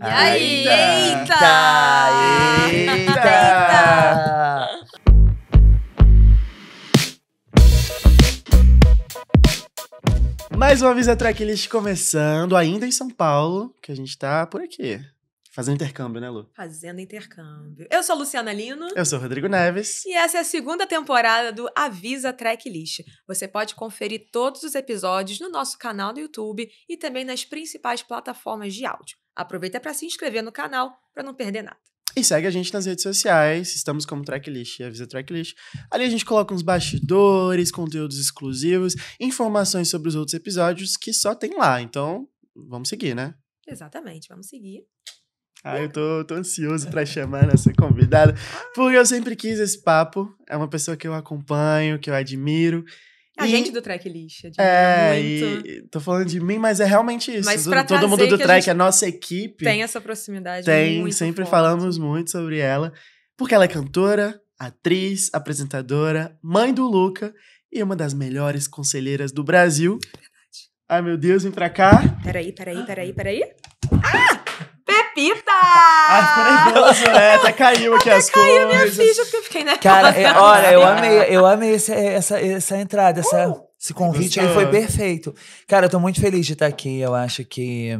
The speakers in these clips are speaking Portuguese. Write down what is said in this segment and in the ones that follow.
Aí, eita! Eita! eita! eita! Mais uma vez a Tracklist começando, ainda em São Paulo, que a gente tá por aqui. Fazendo intercâmbio, né, Lu? Fazendo intercâmbio. Eu sou a Luciana Lino. Eu sou o Rodrigo Neves. E essa é a segunda temporada do Avisa Tracklist. Você pode conferir todos os episódios no nosso canal do YouTube e também nas principais plataformas de áudio. Aproveita para se inscrever no canal para não perder nada. E segue a gente nas redes sociais, estamos como Tracklist e Avisa Tracklist. Ali a gente coloca uns bastidores, conteúdos exclusivos, informações sobre os outros episódios que só tem lá. Então, vamos seguir, né? Exatamente, vamos seguir. Ah, eu tô, tô ansioso para chamar nossa convidada, porque eu sempre quis esse papo. É uma pessoa que eu acompanho, que eu admiro a e... gente do tracklist, é, tá muito. E... Tô falando de mim, mas é realmente isso. Mas pra todo, mundo do track, a, a, nossa equipe. Tem essa proximidade. Tem, sempre forte. falamos muito sobre ela. Porque ela é cantora, atriz, apresentadora, mãe do Luca e uma das melhores conselheiras do Brasil. Verdade. Ai, meu Deus, vem pra cá. Peraí, peraí, peraí, peraí. Ah! fita! Ah, ficou né? Até caiu aqui Até as caiu coisas. Caiu minha ficha porque eu fiquei nervosa. Cara, é, olha, eu amei, eu amei esse, essa, essa entrada, essa, uh, esse convite ele foi perfeito. Cara, eu tô muito feliz de estar aqui. Eu acho que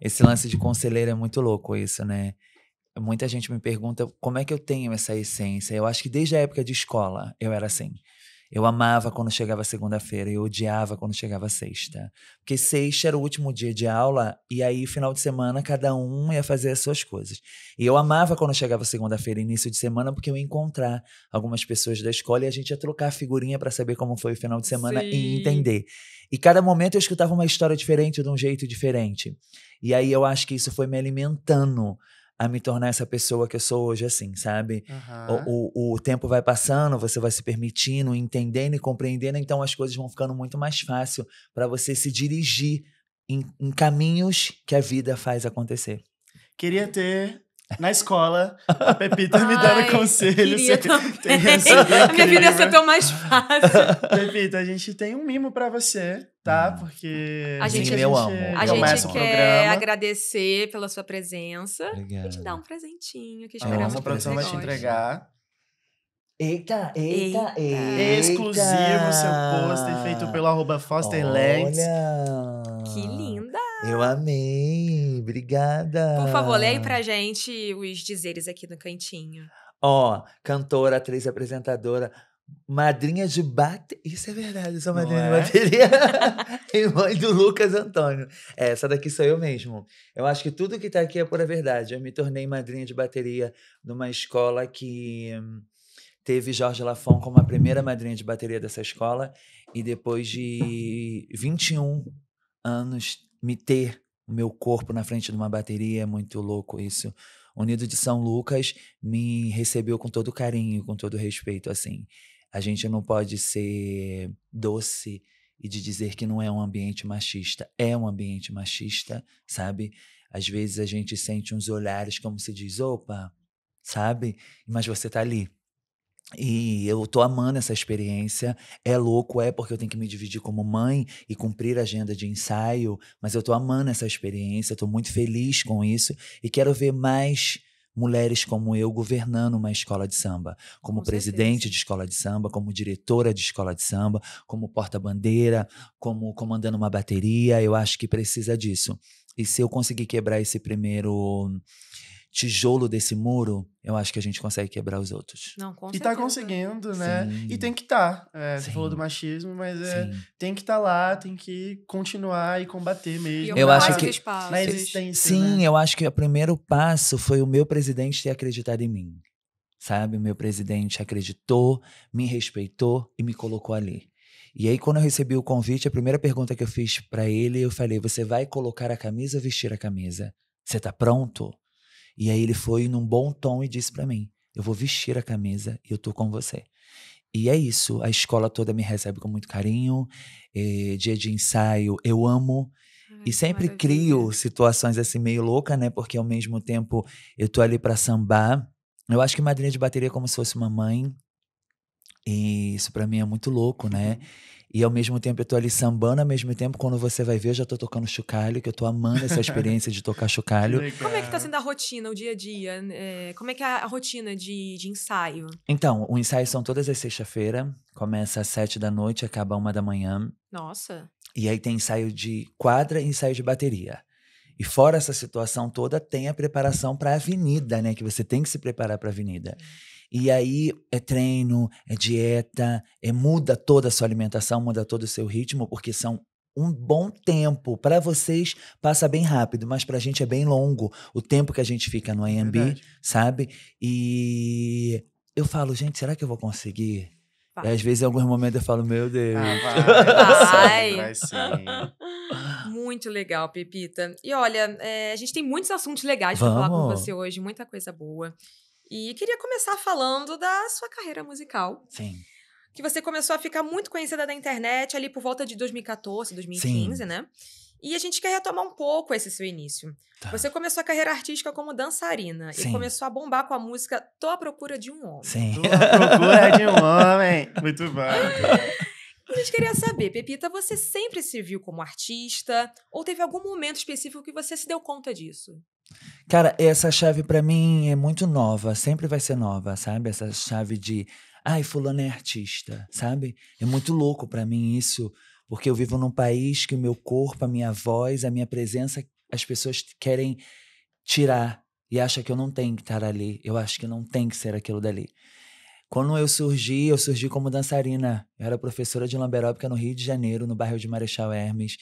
esse lance de conselheiro é muito louco isso, né? Muita gente me pergunta como é que eu tenho essa essência. Eu acho que desde a época de escola eu era assim. Eu amava quando chegava segunda-feira, eu odiava quando chegava sexta. Porque sexta era o último dia de aula, e aí, final de semana, cada um ia fazer as suas coisas. E eu amava quando chegava segunda-feira, início de semana, porque eu ia encontrar algumas pessoas da escola e a gente ia trocar figurinha para saber como foi o final de semana Sim. e entender. E cada momento eu escutava uma história diferente, de um jeito diferente. E aí eu acho que isso foi me alimentando a me tornar essa pessoa que eu sou hoje, assim, sabe? Uhum. O, o, o, tempo vai passando, você vai se permitindo, entendendo e compreendendo, então as coisas vão ficando muito mais fácil para você se dirigir em, em caminhos que a vida faz acontecer. Queria ter na escola, a Pepita me dando conselhos. tem a minha vida ia ser tão mais fácil. Pepita, a gente tem um mimo para você, tá? Hum. Porque a gente, Sim, a é gente, amo. A gente quer agradecer pela sua presença A e te dar um presentinho que esperamos. A nossa produção vai te entregar. Eita, eita, eita. Exclusivo seu pôster feito pelo arroba Fosterlands. Eu amei, obrigada. Por favor, leia pra gente os dizeres aqui no cantinho. Ó, cantora, atriz, apresentadora, madrinha de bateria. Isso é verdade, eu sou madrinha de é? bateria. e mãe do Lucas Antônio. Essa daqui sou eu mesmo. Eu acho que tudo que tá aqui é pura verdade. Eu me tornei madrinha de bateria numa escola que hum, teve Jorge Lafon como a primeira madrinha de bateria dessa escola. E depois de 21 anos, me ter o meu corpo na frente de uma bateria é muito louco isso. O Nido de São Lucas me recebeu com todo carinho, com todo respeito, assim. A gente não pode ser doce e de dizer que não é um ambiente machista. É um ambiente machista, sabe? Às vezes a gente sente uns olhares como se diz, opa, sabe? Mas você tá ali. E eu tô amando essa experiência. É louco, é, porque eu tenho que me dividir como mãe e cumprir a agenda de ensaio, mas eu tô amando essa experiência, tô muito feliz com isso e quero ver mais mulheres como eu governando uma escola de samba, como com presidente certeza. de escola de samba, como diretora de escola de samba, como porta-bandeira, como comandando uma bateria. Eu acho que precisa disso. E se eu conseguir quebrar esse primeiro tijolo desse muro, eu acho que a gente consegue quebrar os outros. Não, com E tá conseguindo, né? Sim. E tem que estar. Tá. É, você falou do machismo, mas é, tem que estar tá lá, tem que continuar e combater mesmo. E eu acho que na existência. Sim, né? eu acho que o primeiro passo foi o meu presidente ter acreditado em mim. Sabe? O meu presidente acreditou, me respeitou e me colocou ali. E aí, quando eu recebi o convite, a primeira pergunta que eu fiz para ele, eu falei: Você vai colocar a camisa ou vestir a camisa? Você tá pronto? E aí ele foi num bom tom e disse para mim: Eu vou vestir a camisa e eu tô com você. E é isso. A escola toda me recebe com muito carinho. Eh, dia de ensaio, eu amo. e sempre crio situações assim meio louca, né? Porque ao mesmo tempo eu tô ali para sambar. Eu acho que madrinha de bateria é como se fosse uma mãe. E isso para mim é muito louco, né? Uhum. E ao mesmo tempo eu tô ali sambando, ao mesmo tempo, quando você vai ver, eu já tô tocando chocalho, que eu tô amando essa experiência de tocar chocalho. Como é que tá sendo a rotina, o dia a dia? É, como é que é a rotina de, de ensaio? Então, o ensaio são todas as sexta-feira, começa às sete da noite, acaba uma da manhã. Nossa. E aí tem ensaio de quadra e ensaio de bateria. E fora essa situação toda, tem a preparação para a avenida, né? Que você tem que se preparar para a avenida. Uhum. E aí é treino, é dieta, é muda toda a sua alimentação, muda todo o seu ritmo, porque são um bom tempo. Para vocês passa bem rápido, mas para a gente é bem longo o tempo que a gente fica no IMB, sabe? E eu falo, gente, será que eu vou conseguir? E às vezes, em alguns momentos, eu falo, meu ah, Deus. Ah, vai, vai. vai Muito legal, Pepita. E olha, é, a gente tem muitos assuntos legais para falar com você hoje, muita coisa boa. E queria começar falando da sua carreira musical. Sim. Que você começou a ficar muito conhecida da internet ali por volta de 2014, 2015, Sim. né? E a gente quer retomar um pouco esse seu início. Tá. Você começou a carreira artística como dançarina Sim. e começou a bombar com a música Tô à Procura de um Homem. Sim. Tô à Procura de um Homem. Muito bom. A gente queria saber, Pepita, você sempre se viu como artista ou teve algum momento específico que você se deu conta disso? Cara, essa chave para mim é muito nova, sempre vai ser nova, sabe? Essa chave de, ai, fulano é artista, sabe? É muito louco para mim isso, porque eu vivo num país que o meu corpo, a minha voz, a minha presença, as pessoas querem tirar e acha que eu não tenho que estar ali, eu acho que não tem que ser aquilo dali. Quando eu surgi, eu surgi como dançarina. Eu era professora de lamberóbica no Rio de Janeiro, no bairro de Marechal Hermes,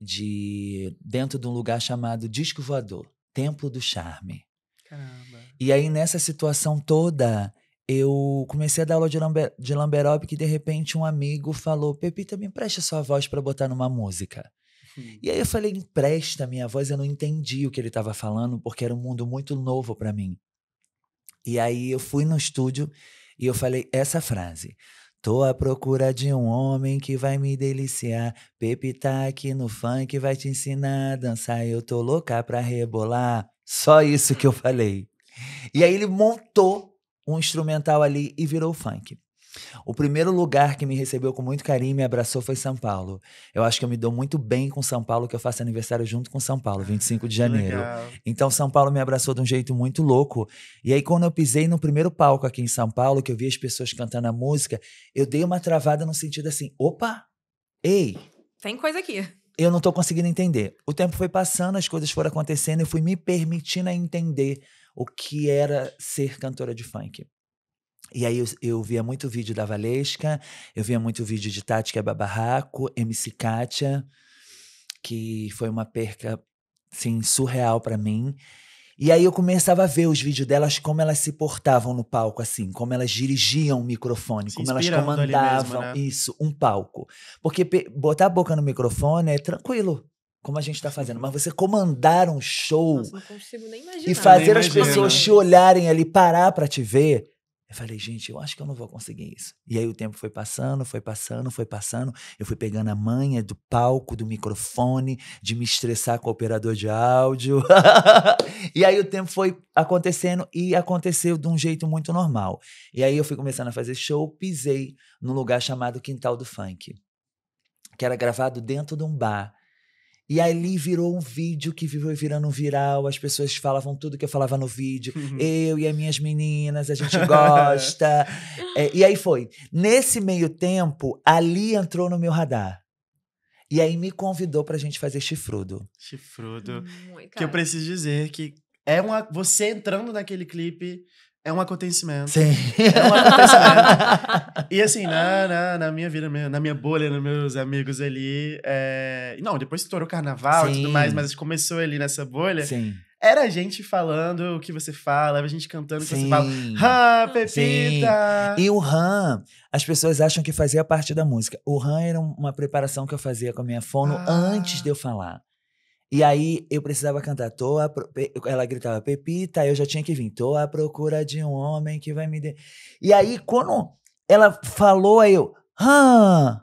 de dentro de um lugar chamado Disco Voador. Templo do Charme. Caramba. E aí, nessa situação toda, eu comecei a dar aula de, lambe de lamberóbica que de repente um amigo falou: Pepita, me empresta sua voz para botar numa música. Hum. E aí eu falei: empresta minha voz. Eu não entendi o que ele estava falando, porque era um mundo muito novo para mim. E aí eu fui no estúdio e eu falei essa frase: Tô à procura de um homem que vai me deliciar. Pepe tá aqui no funk, vai te ensinar a dançar. Eu tô louca pra rebolar. Só isso que eu falei. E aí ele montou um instrumental ali e virou funk. O primeiro lugar que me recebeu com muito carinho e me abraçou foi São Paulo. Eu acho que eu me dou muito bem com São Paulo, que eu faço aniversário junto com São Paulo, 25 de janeiro. Então São Paulo me abraçou de um jeito muito louco. E aí quando eu pisei no primeiro palco aqui em São Paulo, que eu vi as pessoas cantando a música, eu dei uma travada no sentido assim: opa, ei. Tem coisa aqui eu não estou conseguindo entender. O tempo foi passando, as coisas foram acontecendo, eu fui me permitindo a entender o que era ser cantora de funk. E aí eu, eu, via muito vídeo da Valesca, eu via muito vídeo de Tati que é Babarraco, MC Kátia, que foi uma perca assim, surreal para mim. E aí eu começava a ver os vídeos delas, como elas se portavam no palco, assim, como elas dirigiam o microfone, se como elas comandavam mesmo, né? isso, um palco. Porque botar a boca no microfone é tranquilo como a gente está fazendo, mas você comandar um show Nossa, imaginar, e fazer as pessoas te olharem ali, parar para te ver, eu falei, gente, eu acho que eu não vou conseguir isso. E aí o tempo foi passando, foi passando, foi passando. Eu fui pegando a manha do palco, do microfone, de me estressar com o operador de áudio. e aí o tempo foi acontecendo e aconteceu de um jeito muito normal. E aí eu fui começando a fazer show, pisei num lugar chamado Quintal do Funk, que era gravado dentro de um bar e ali virou um vídeo que foi virando um viral. As pessoas falavam tudo que eu falava no vídeo. Uhum. Eu e as minhas meninas, a gente gosta. é, e aí foi. Nesse meio tempo, ali entrou no meu radar. E aí me convidou pra gente fazer chifrudo. Chifrudo. Hum, que eu preciso dizer que é uma. Você entrando naquele clipe é um acontecimento. Sim. É um acontecimento. e assim, na, na, na, minha vida, na minha bolha, nos meus amigos ali. É... Não, depois estourou o carnaval Sim. e tudo mais, mas começou ali nessa bolha. Sim. Era a gente falando o que você fala, era a gente cantando o que você fala. Ram, Pepita! Sim. E o Ram, as pessoas acham que fazia parte da música. O Ram era uma preparação que eu fazia com a minha fono ah. antes de eu falar. E aí eu precisava cantar, tô a pro... ela gritava Pepita, eu já tinha que vir, tô à procura de um homem que vai me de... E aí quando ela falou, aí eu, hã?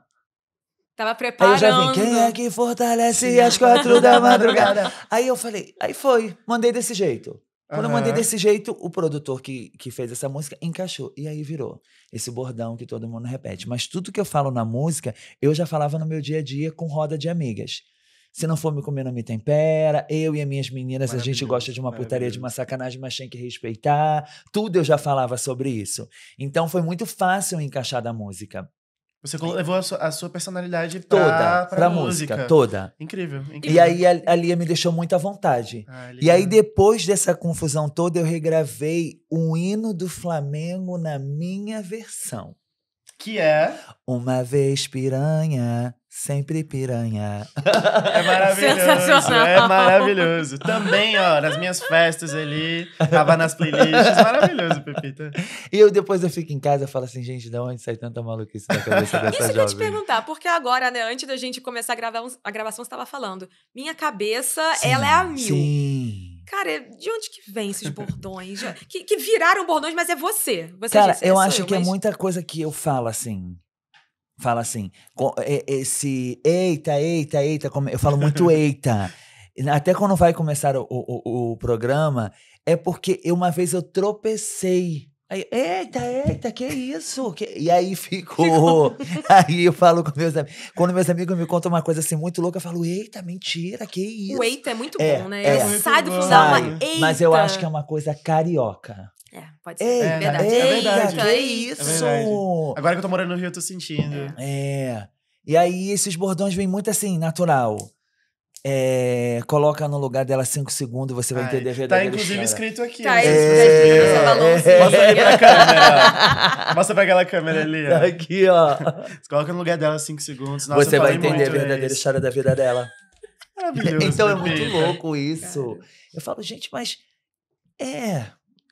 Tava preparando. Aí eu já vim, quem é que fortalece as quatro da madrugada? aí eu falei, aí foi, mandei desse jeito. Quando uhum. eu mandei desse jeito, o produtor que, que fez essa música encaixou. E aí virou esse bordão que todo mundo repete. Mas tudo que eu falo na música, eu já falava no meu dia a dia com roda de amigas. Se não for me comer, não me tempera. Eu e as minhas meninas, a gente gosta de uma putaria, de uma sacanagem, mas tem que respeitar. Tudo eu já falava sobre isso. Então foi muito fácil encaixar da música. Você levou a sua, a sua, personalidade pra, toda pra, pra música. música. Toda. Incrível, incrível. E aí a, a Lia me deixou muito à vontade. Ah, e aí, depois dessa confusão toda, eu regravei o hino do Flamengo na minha versão. Que é? Uma vez piranha, Sempre piranha. É maravilhoso. Né? É maravilhoso. Também, ó, nas minhas festas ali, tava nas playlists. Maravilhoso, Pepita. E eu depois eu fico em casa e falo assim, gente, de onde sai tanta maluquice da cabeça dessa Isso jovem? Isso eu te perguntar, porque agora, né, antes da gente começar a gravar a gravação, você tava falando. Minha cabeça, sim, ela é a mil. Sim. Cara, de onde que vem esses bordões? que, que viraram bordões, mas é você. você Cara, disse, é eu acho eu, que é mas... é muita coisa que eu falo, assim fala assim, esse eita, eita, eita, eu falo muito eita. Até quando vai começar o, o, o programa, é porque uma vez eu tropecei. Aí, eita, eita, que isso? Que... E aí ficou. aí eu falo com meus amigos. Quando meus amigos me contam uma coisa assim muito louca, eu falo, eita, mentira, que isso? O eita é muito é, bom, né? É, é. sai do fundão, eita. Mas eu acho que é uma coisa carioca. É, pode ser. É, é verdade. É, verdade. Então é isso! Verdade. Agora que eu tô morando no Rio, eu tô sentindo. É. é. E aí, esses bordões vêm muito assim, natural. É, coloca no lugar dela cinco segundos, você vai Ai, entender a verdade. Tá inclusive história. escrito aqui. Tá, né? isso. é, é, Mostra aí pra câmera. Mostra pra aquela câmera ali. Ó. Aqui, ó. Você coloca no lugar dela cinco segundos. Nossa, você vai entender a verdadeira isso. história da vida dela. Maravilhoso. Então é muito louco isso. Eu falo, gente, mas. É.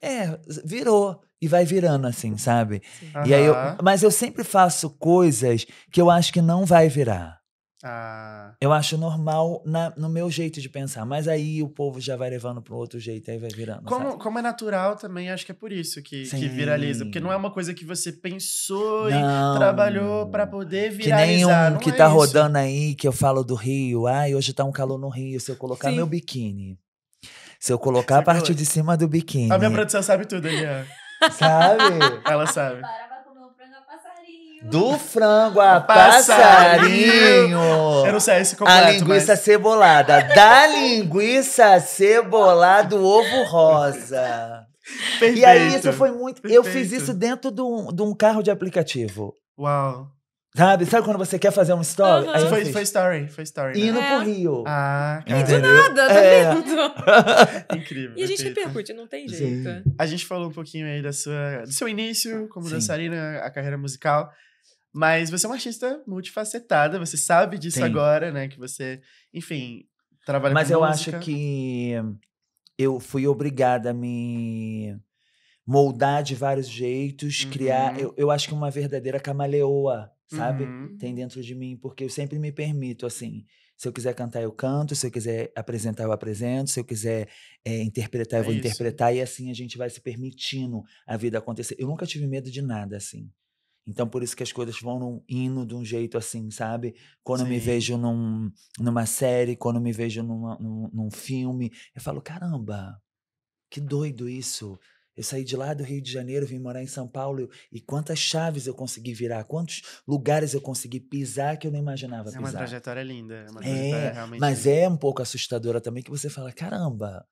É, virou. E vai virando assim, sabe? Uhum. E aí eu, mas eu sempre faço coisas que eu acho que não vai virar. Ah. Eu acho normal na, no meu jeito de pensar, mas aí o povo já vai levando para outro jeito, aí vai virando. Como, sabe? como é natural também, acho que é por isso que, que viraliza, porque não é uma coisa que você pensou não. e trabalhou para poder viralizar. Que nem um não que é tá isso. rodando aí, que eu falo do Rio, ai, hoje tá um calor no Rio, se eu colocar Sim. meu biquíni. Se eu colocar a parte de cima do biquíni. A minha produção sabe tudo, Guilherme. Sabe? Ela sabe. Parava o frango a passarinho. Do frango a passarinho. Era Eu não sei é completo, A linguiça mas... cebolada. Da linguiça cebolada, o ovo rosa. Perfeito. E aí, isso foi muito. Perfeito. Eu fiz isso dentro de um, de um carro de aplicativo. Uau. Sabe? Sabe quando você quer fazer um story? Uhum. Aí foi, foi story, foi story. Né? Indo é. pro Rio. Ah, cara. E de nada, tá é. vendo? Incrível. E a gente repercute, não tem jeito. Sim. A gente falou um pouquinho aí da sua, do seu início como Sim. dançarina, a carreira musical. Mas você é uma artista multifacetada, você sabe disso Sim. agora, né? Que você, enfim, trabalha Mas com Mas eu acho que eu fui obrigada a me moldar de vários jeitos, uhum. criar. Eu, eu acho que uma verdadeira camaleoa sabe? Uhum. Tem dentro de mim, porque eu sempre me permito, assim. Se eu quiser cantar, eu canto. Se eu quiser apresentar, eu apresento. Se eu quiser é, interpretar, eu é vou isso. interpretar. E assim a gente vai se permitindo a vida acontecer. Eu nunca tive medo de nada, assim. Então, por isso que as coisas vão num, indo de um jeito assim, sabe? Quando Sim. eu me vejo num, numa série, quando eu me vejo numa, num, num filme, eu falo, caramba, que doido isso. Eu saí de lá do Rio de Janeiro, vim morar em São Paulo e quantas chaves eu consegui virar, quantos lugares eu consegui pisar que eu não imaginava pisar. É uma trajetória linda, é uma é, trajetória realmente. Mas linda. é um pouco assustadora também que você fala, caramba.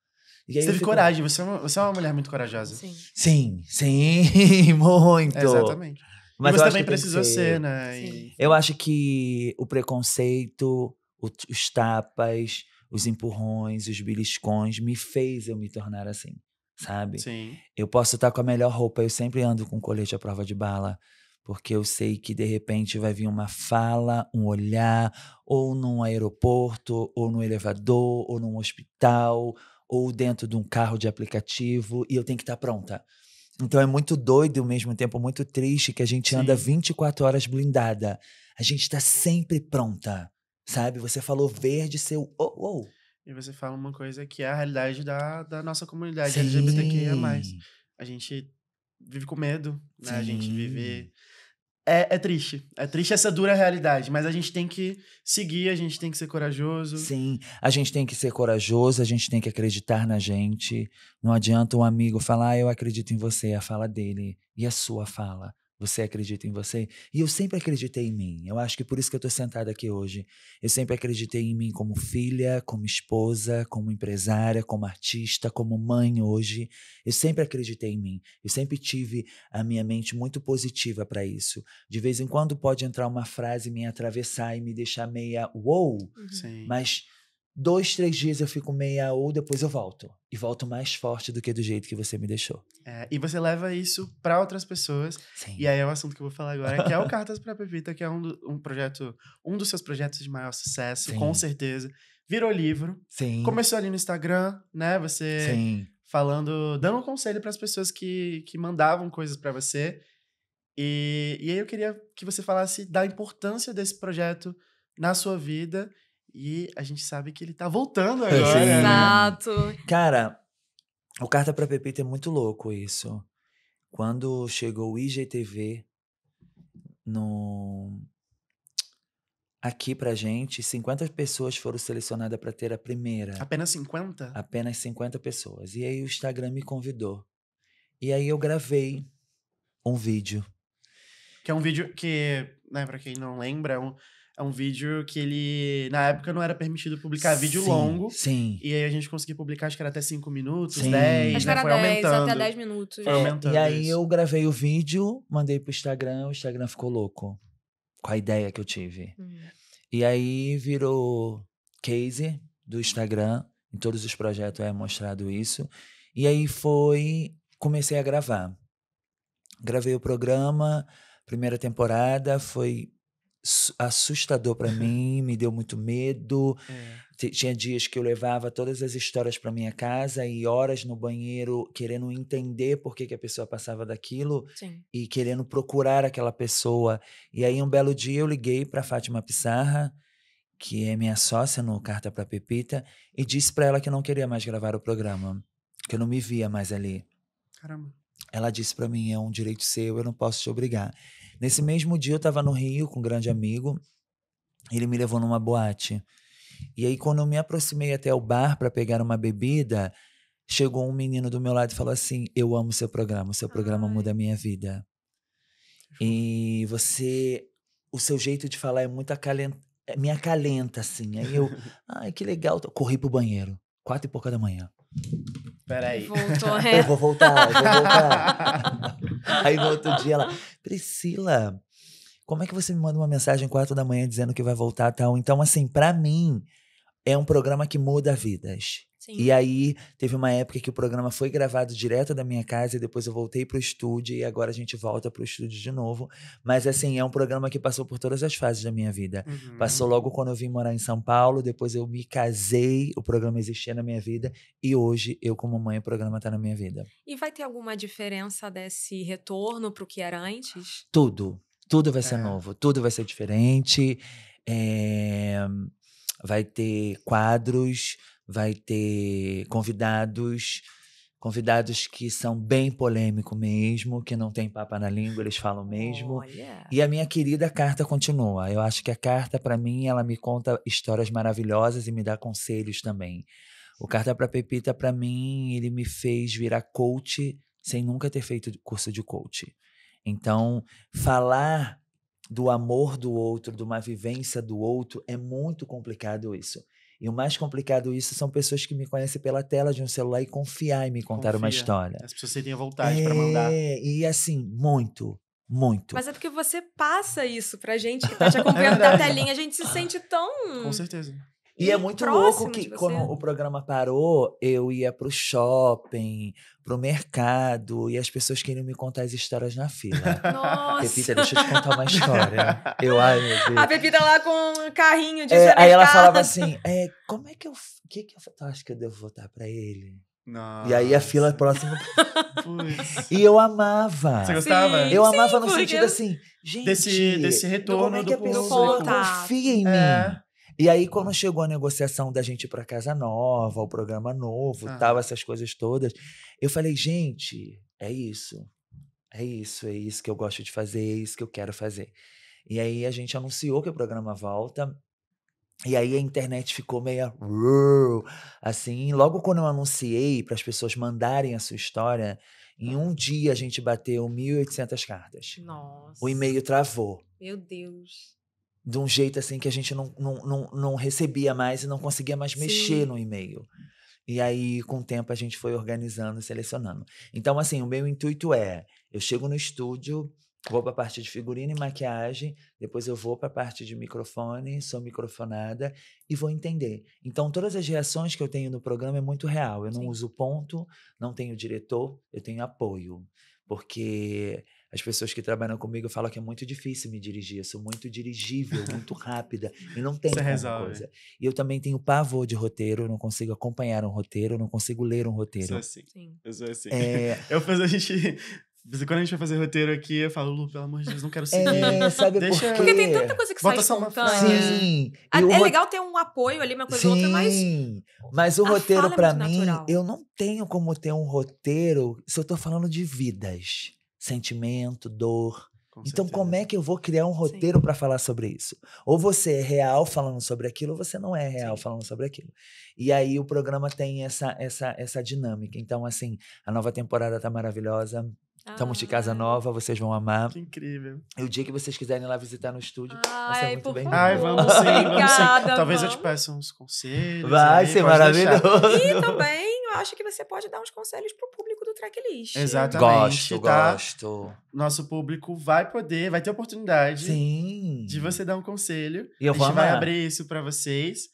você teve fico... coragem, você é, uma, você é uma mulher muito corajosa. Sim, sim, sim muito. É exatamente. Mas e você também precisou ser, ser né? E... Eu acho que o preconceito, os tapas, os empurrões, os beliscões me fez eu me tornar assim sabe? Sim. Eu posso estar com a melhor roupa, eu sempre ando com colete à prova de bala, porque eu sei que de repente vai vir uma fala, um olhar, ou num aeroporto, ou num elevador, ou num hospital, ou dentro de um carro de aplicativo, e eu tenho que estar pronta. Então é muito doido e ao mesmo tempo muito triste que a gente Sim. anda 24 horas blindada. A gente está sempre pronta, sabe? Você falou verde, seu. Oh, oh. E você fala uma coisa que é a realidade da, da nossa comunidade Sim. LGBTQIA. A gente vive com medo, né? Sim. A gente vive. É, é triste. É triste essa dura realidade, mas a gente tem que seguir, a gente tem que ser corajoso. Sim, a gente tem que ser corajoso, a gente tem que acreditar na gente. Não adianta um amigo falar, ah, eu acredito em você, a fala dele e a sua fala. Você acredita em você? E eu sempre acreditei em mim. Eu acho que por isso que eu estou sentada aqui hoje. Eu sempre acreditei em mim como filha, como esposa, como empresária, como artista, como mãe hoje. Eu sempre acreditei em mim. Eu sempre tive a minha mente muito positiva para isso. De vez em quando pode entrar uma frase me atravessar e me deixar meia wow, uhum. Sim. mas dois, três dias eu fico meia ou depois eu volto. E volto mais forte do que do jeito que você me deixou. É, e você leva isso para outras pessoas. Sim. E aí é o assunto que eu vou falar agora, que é o Cartas para Pepita, que é um, do, um projeto, um dos seus projetos de maior sucesso, Sim. com certeza. Virou livro. Sim. Começou ali no Instagram, né? Você Sim. falando, dando um conselho para as pessoas que, que mandavam coisas para você. E, e aí eu queria que você falasse da importância desse projeto na sua vida e a gente sabe que ele tá voltando é, agora. Né? Exato. Cara, o Carta pra Pepita é muito louco isso. Quando chegou o IGTV no... aqui pra gente, 50 pessoas foram selecionadas para ter a primeira. Apenas 50? Apenas 50 pessoas. E aí o Instagram me convidou. E aí eu gravei um vídeo. Que é um vídeo que, né, pra quem não lembra, é um é um vídeo que ele. Na época não era permitido publicar vídeo sim, longo. Sim. E aí a gente conseguia publicar, acho que era até 5 minutos, 10. Né? Acho que né? era 10 até 10 minutos. Foi é. aumentando. E aí isso. eu gravei o vídeo, mandei pro Instagram, o Instagram ficou louco. Com a ideia que eu tive. Hum. E aí virou case do Instagram. Em todos os projetos é mostrado isso. E aí foi. Comecei a gravar. Gravei o programa, primeira temporada, foi assustador para mim, me deu muito medo. É. Tinha dias que eu levava todas as histórias para minha casa e horas no banheiro querendo entender por que, que a pessoa passava daquilo Sim. e querendo procurar aquela pessoa. E aí um belo dia eu liguei para Fátima Pissarra, que é minha sócia no Carta para Pepita, e disse para ela que eu não queria mais gravar o programa, que eu não me via mais ali. Caramba. Ela disse para mim, é um direito seu, eu não posso te obrigar. Nesse mesmo dia eu estava no Rio com um grande amigo, ele me levou numa boate. E aí quando eu me aproximei até o bar para pegar uma bebida, chegou um menino do meu lado e falou assim: "Eu amo seu programa, o seu programa Ai. muda a minha vida". E você o seu jeito de falar é muito acalenta, é, me acalenta assim. Aí eu, ai, que legal. Corri pro banheiro, quatro e pouca da manhã peraí. Voltou, é. Eu vou voltar, eu vou voltar. aí no outro dia ela, Priscila, como é que você me manda uma mensagem quatro da manhã dizendo que vai voltar tal? Então, assim, para mim, é um programa que muda vidas. Sim. E aí teve uma época que o programa foi gravado direto da minha casa e depois eu voltei pro estúdio e agora a gente volta pro estúdio de novo. Mas assim, é um programa que passou por todas as fases da minha vida. Uhum. Passou logo quando eu vim morar em São Paulo, depois eu me casei, o programa existia na minha vida e hoje eu como mãe o programa tá na minha vida. E vai ter alguma diferença desse retorno pro que era antes? Tudo. Tudo vai ser é. novo, tudo vai ser diferente. É, vai ter quadros, vai ter convidados, convidados que são bem polêmico mesmo, que não tem papa na língua, eles falam mesmo. Oh, yeah. E a minha querida carta continua. Eu acho que a carta para mim, ela me conta histórias maravilhosas e me dá conselhos também. O carta para Pepita para mim, ele me fez virar coach sem nunca ter feito curso de coach. Então, falar do amor do outro, de uma vivência do outro. É muito complicado isso. E o mais complicado isso são pessoas que me conhecem pela tela de um celular e confiar em me contar Confia. uma história. As pessoas sentem vontade é, para mandar. E assim, muito. Muito. Mas é porque você passa isso pra gente que tá te é acompanhando da telinha. A gente se sente tão. Com certeza. E, e é muito louco que quando o programa parou, eu ia pro shopping, pro mercado, e as pessoas queriam me contar as histórias na fila. Nossa! Pepita, deixa eu te contar uma história. Eu, ai, meu Deus. A Pepita lá com um carrinho de é, Aí ela falava assim, é, como é que eu... que que eu... Tu acha que eu devo votar pra ele? Nossa. E aí a fila próxima. e eu amava. Você gostava? Sim, eu amava sim, no sentido assim, gente. Desse, desse retorno como é que do a pessoa confia em é. mim? É. E aí, quando chegou a negociação da gente ir pra casa nova, o programa novo, ah. tal, essas coisas todas, eu falei, gente, é isso. É isso, é isso que eu gosto de fazer, é isso que eu quero fazer. E aí a gente anunciou que o programa volta. E aí a internet ficou meia assim, logo quando eu anunciei para as pessoas mandarem a sua história, em um dia a gente bateu 1.800 cartas. Nossa. O e-mail travou. Meu Deus de um jeito assim que a gente não, não, não, não recebia mais e não conseguia mais Sim. mexer no e-mail. E aí, com o tempo, a gente foi organizando e selecionando. Então, assim, o meu intuito é: eu chego no estúdio, vou para a parte de figurino e maquiagem, depois eu vou para a parte de microfone, sou microfonada e vou entender. Então, todas as reações que eu tenho no programa é muito real. Eu não Sim. uso ponto, não tenho diretor, eu tenho apoio. Porque as pessoas que trabalham comigo falam que é muito difícil me dirigir, eu sou muito dirigível, muito rápida, e não tenho coisa. E eu também tenho pavor de roteiro, eu não consigo acompanhar um roteiro, eu não consigo ler um roteiro. Eu sou assim. Sim. Eu sou assim. É... Eu faço a gente quando a gente vai fazer roteiro aqui, eu falo, Lu, pelo amor de Deus, não quero seguir. É, sabe Deixa... por Porque tem tanta coisa que Bota sai espontânea. Sim. Ah, é legal ter um apoio ali, uma coisa Sim. outra, mas... Sim, mas o a roteiro, para é mim, natural. eu não tenho como ter um roteiro se eu tô falando de vidas sentimento, dor. Com então, certeza. como é que eu vou criar um roteiro para falar sobre isso? Ou você é real falando sobre aquilo, ou você não é real Sim. falando sobre aquilo. E aí o programa tem essa, essa, essa dinâmica. Então, assim, a nova temporada tá maravilhosa. Estamos ah, de casa ah. nova, vocês vão amar. Que incrível. E o dia que vocês quiserem ir lá visitar no estúdio, vai ser muito bem. Ai, vamos sim, vamos sim. Talvez vamos. eu te peça uns conselhos. Vai aí, ser maravilhoso. Deixar. E também eu acho que você pode dar uns conselhos pro tracklist. Exatamente. Gosto, tá? gosto. Nosso público vai poder, vai ter oportunidade Sim. de você dar um conselho. E eu vou A gente amar. vai abrir isso para vocês.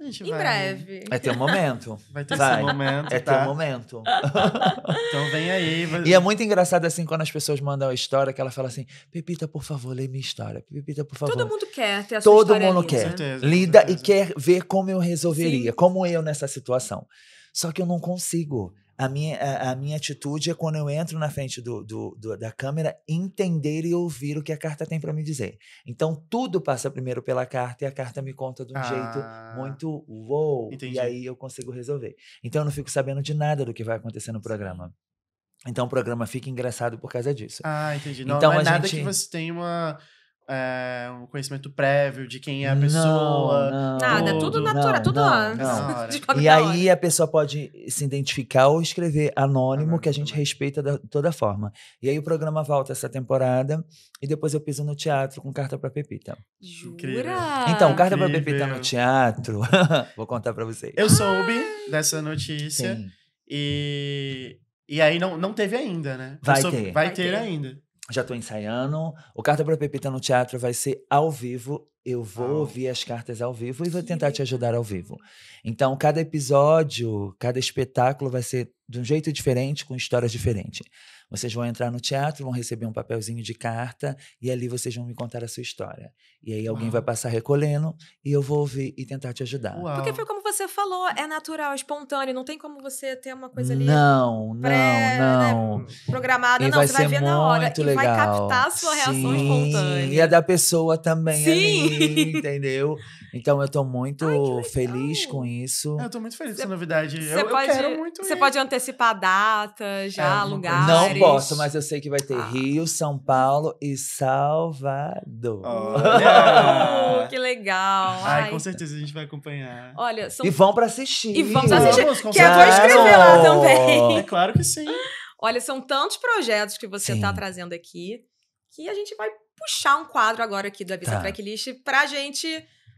A gente em vai... breve. Vai ter um momento. Vai ter vai. esse momento. É tá? ter um momento. então vem aí. Vai... E é muito engraçado assim quando as pessoas mandam a história que ela fala assim: Pepita, por favor, lê minha história. Pepita, por favor. Todo mundo quer ter a sua Todo mundo ali, quer. Com certeza, Lida com e quer ver como eu resolveria, Sim. como eu nessa situação. Só que eu não consigo a minha, a, a, minha atitude é quando eu entro na frente do, do, do da câmera, entender e ouvir o que a carta tem para me dizer. Então, tudo passa primeiro pela carta e a carta me conta de um ah, jeito muito uou, wow, e aí eu consigo resolver. Então, eu não fico sabendo de nada do que vai acontecer no programa. Então, o programa fica engraçado por causa disso. Ah, entendi. Não, então, não é nada gente... que você tenha uma é, um conhecimento prévio de quem é a pessoa. Não, não, nada, tudo, natural, não, tudo antes. e aí hora. a pessoa pode se identificar ou escrever anônimo, que a gente também. respeita de toda forma. E aí o programa volta essa temporada e depois eu piso no teatro com carta para Pepita. Jura? Então, carta para Pepita no teatro. Vou contar para vocês. Eu soube Ai. dessa notícia Sim. e e aí não, não teve ainda, né? Vai, ter. vai ter. Vai ter ainda já estou ensaiando. O Carta para Pepita no teatro vai ser ao vivo. Eu vou ah. ouvir as cartas ao vivo e vou tentar te ajudar ao vivo. Então, cada episódio, cada espetáculo vai ser de um jeito diferente, com histórias diferentes. Vocês vão entrar no teatro, vão receber um papelzinho de carta e ali vocês vão me contar a sua história. E aí alguém Uau. vai passar recolhendo e eu vou ouvir e tentar te ajudar. Uau. Porque foi como você falou, é natural, espontâneo, não tem como você ter uma coisa ali. Não, pré, não, né, não. Né, programada, e não, vai você vai ver na hora legal. e vai captar a sua Sim. reação espontânea. E a da pessoa também Sim. ali, entendeu? Então eu tô muito Ai, feliz com isso. Eu tô muito feliz com essa novidade. Cê eu, pode, eu quero muito Você pode antecipar a data, já, é, lugares. Não posso, mas eu sei que vai ter ah. Rio, São Paulo e Salvador. Olha. Uh, que legal. Ai, Ai, com então. certeza a gente vai acompanhar. Olha, são... E vão pra assistir. E vamos assistir. Vamos, que eu vou escrever lá também. É claro que sim. Olha, são tantos projetos que você está trazendo aqui que a gente vai puxar um quadro agora aqui do Avisa tá. Tracklist para gente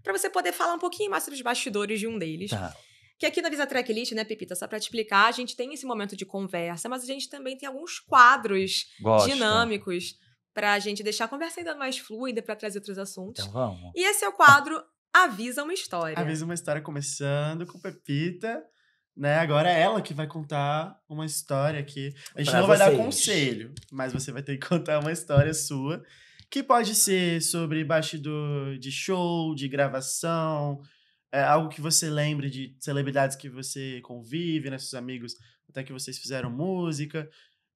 para você poder falar um pouquinho mais sobre os bastidores de um deles. Tá. Que aqui na Visa Tracklist, né, Pepita, só para te explicar, a gente tem esse momento de conversa, mas a gente também tem alguns quadros Gosto. dinâmicos para a gente deixar a conversa ainda mais fluida, para trazer outros assuntos. Então vamos. E esse é o quadro Avisa uma História. Avisa uma História, começando com Pepita. Né? Agora é ela que vai contar uma história aqui. A gente pra não vai dar conselho, mas você vai ter que contar uma história sua que pode ser sobre bastidor de show, de gravação, é, algo que você lembre de celebridades que você convive, né, seus amigos, até que vocês fizeram música.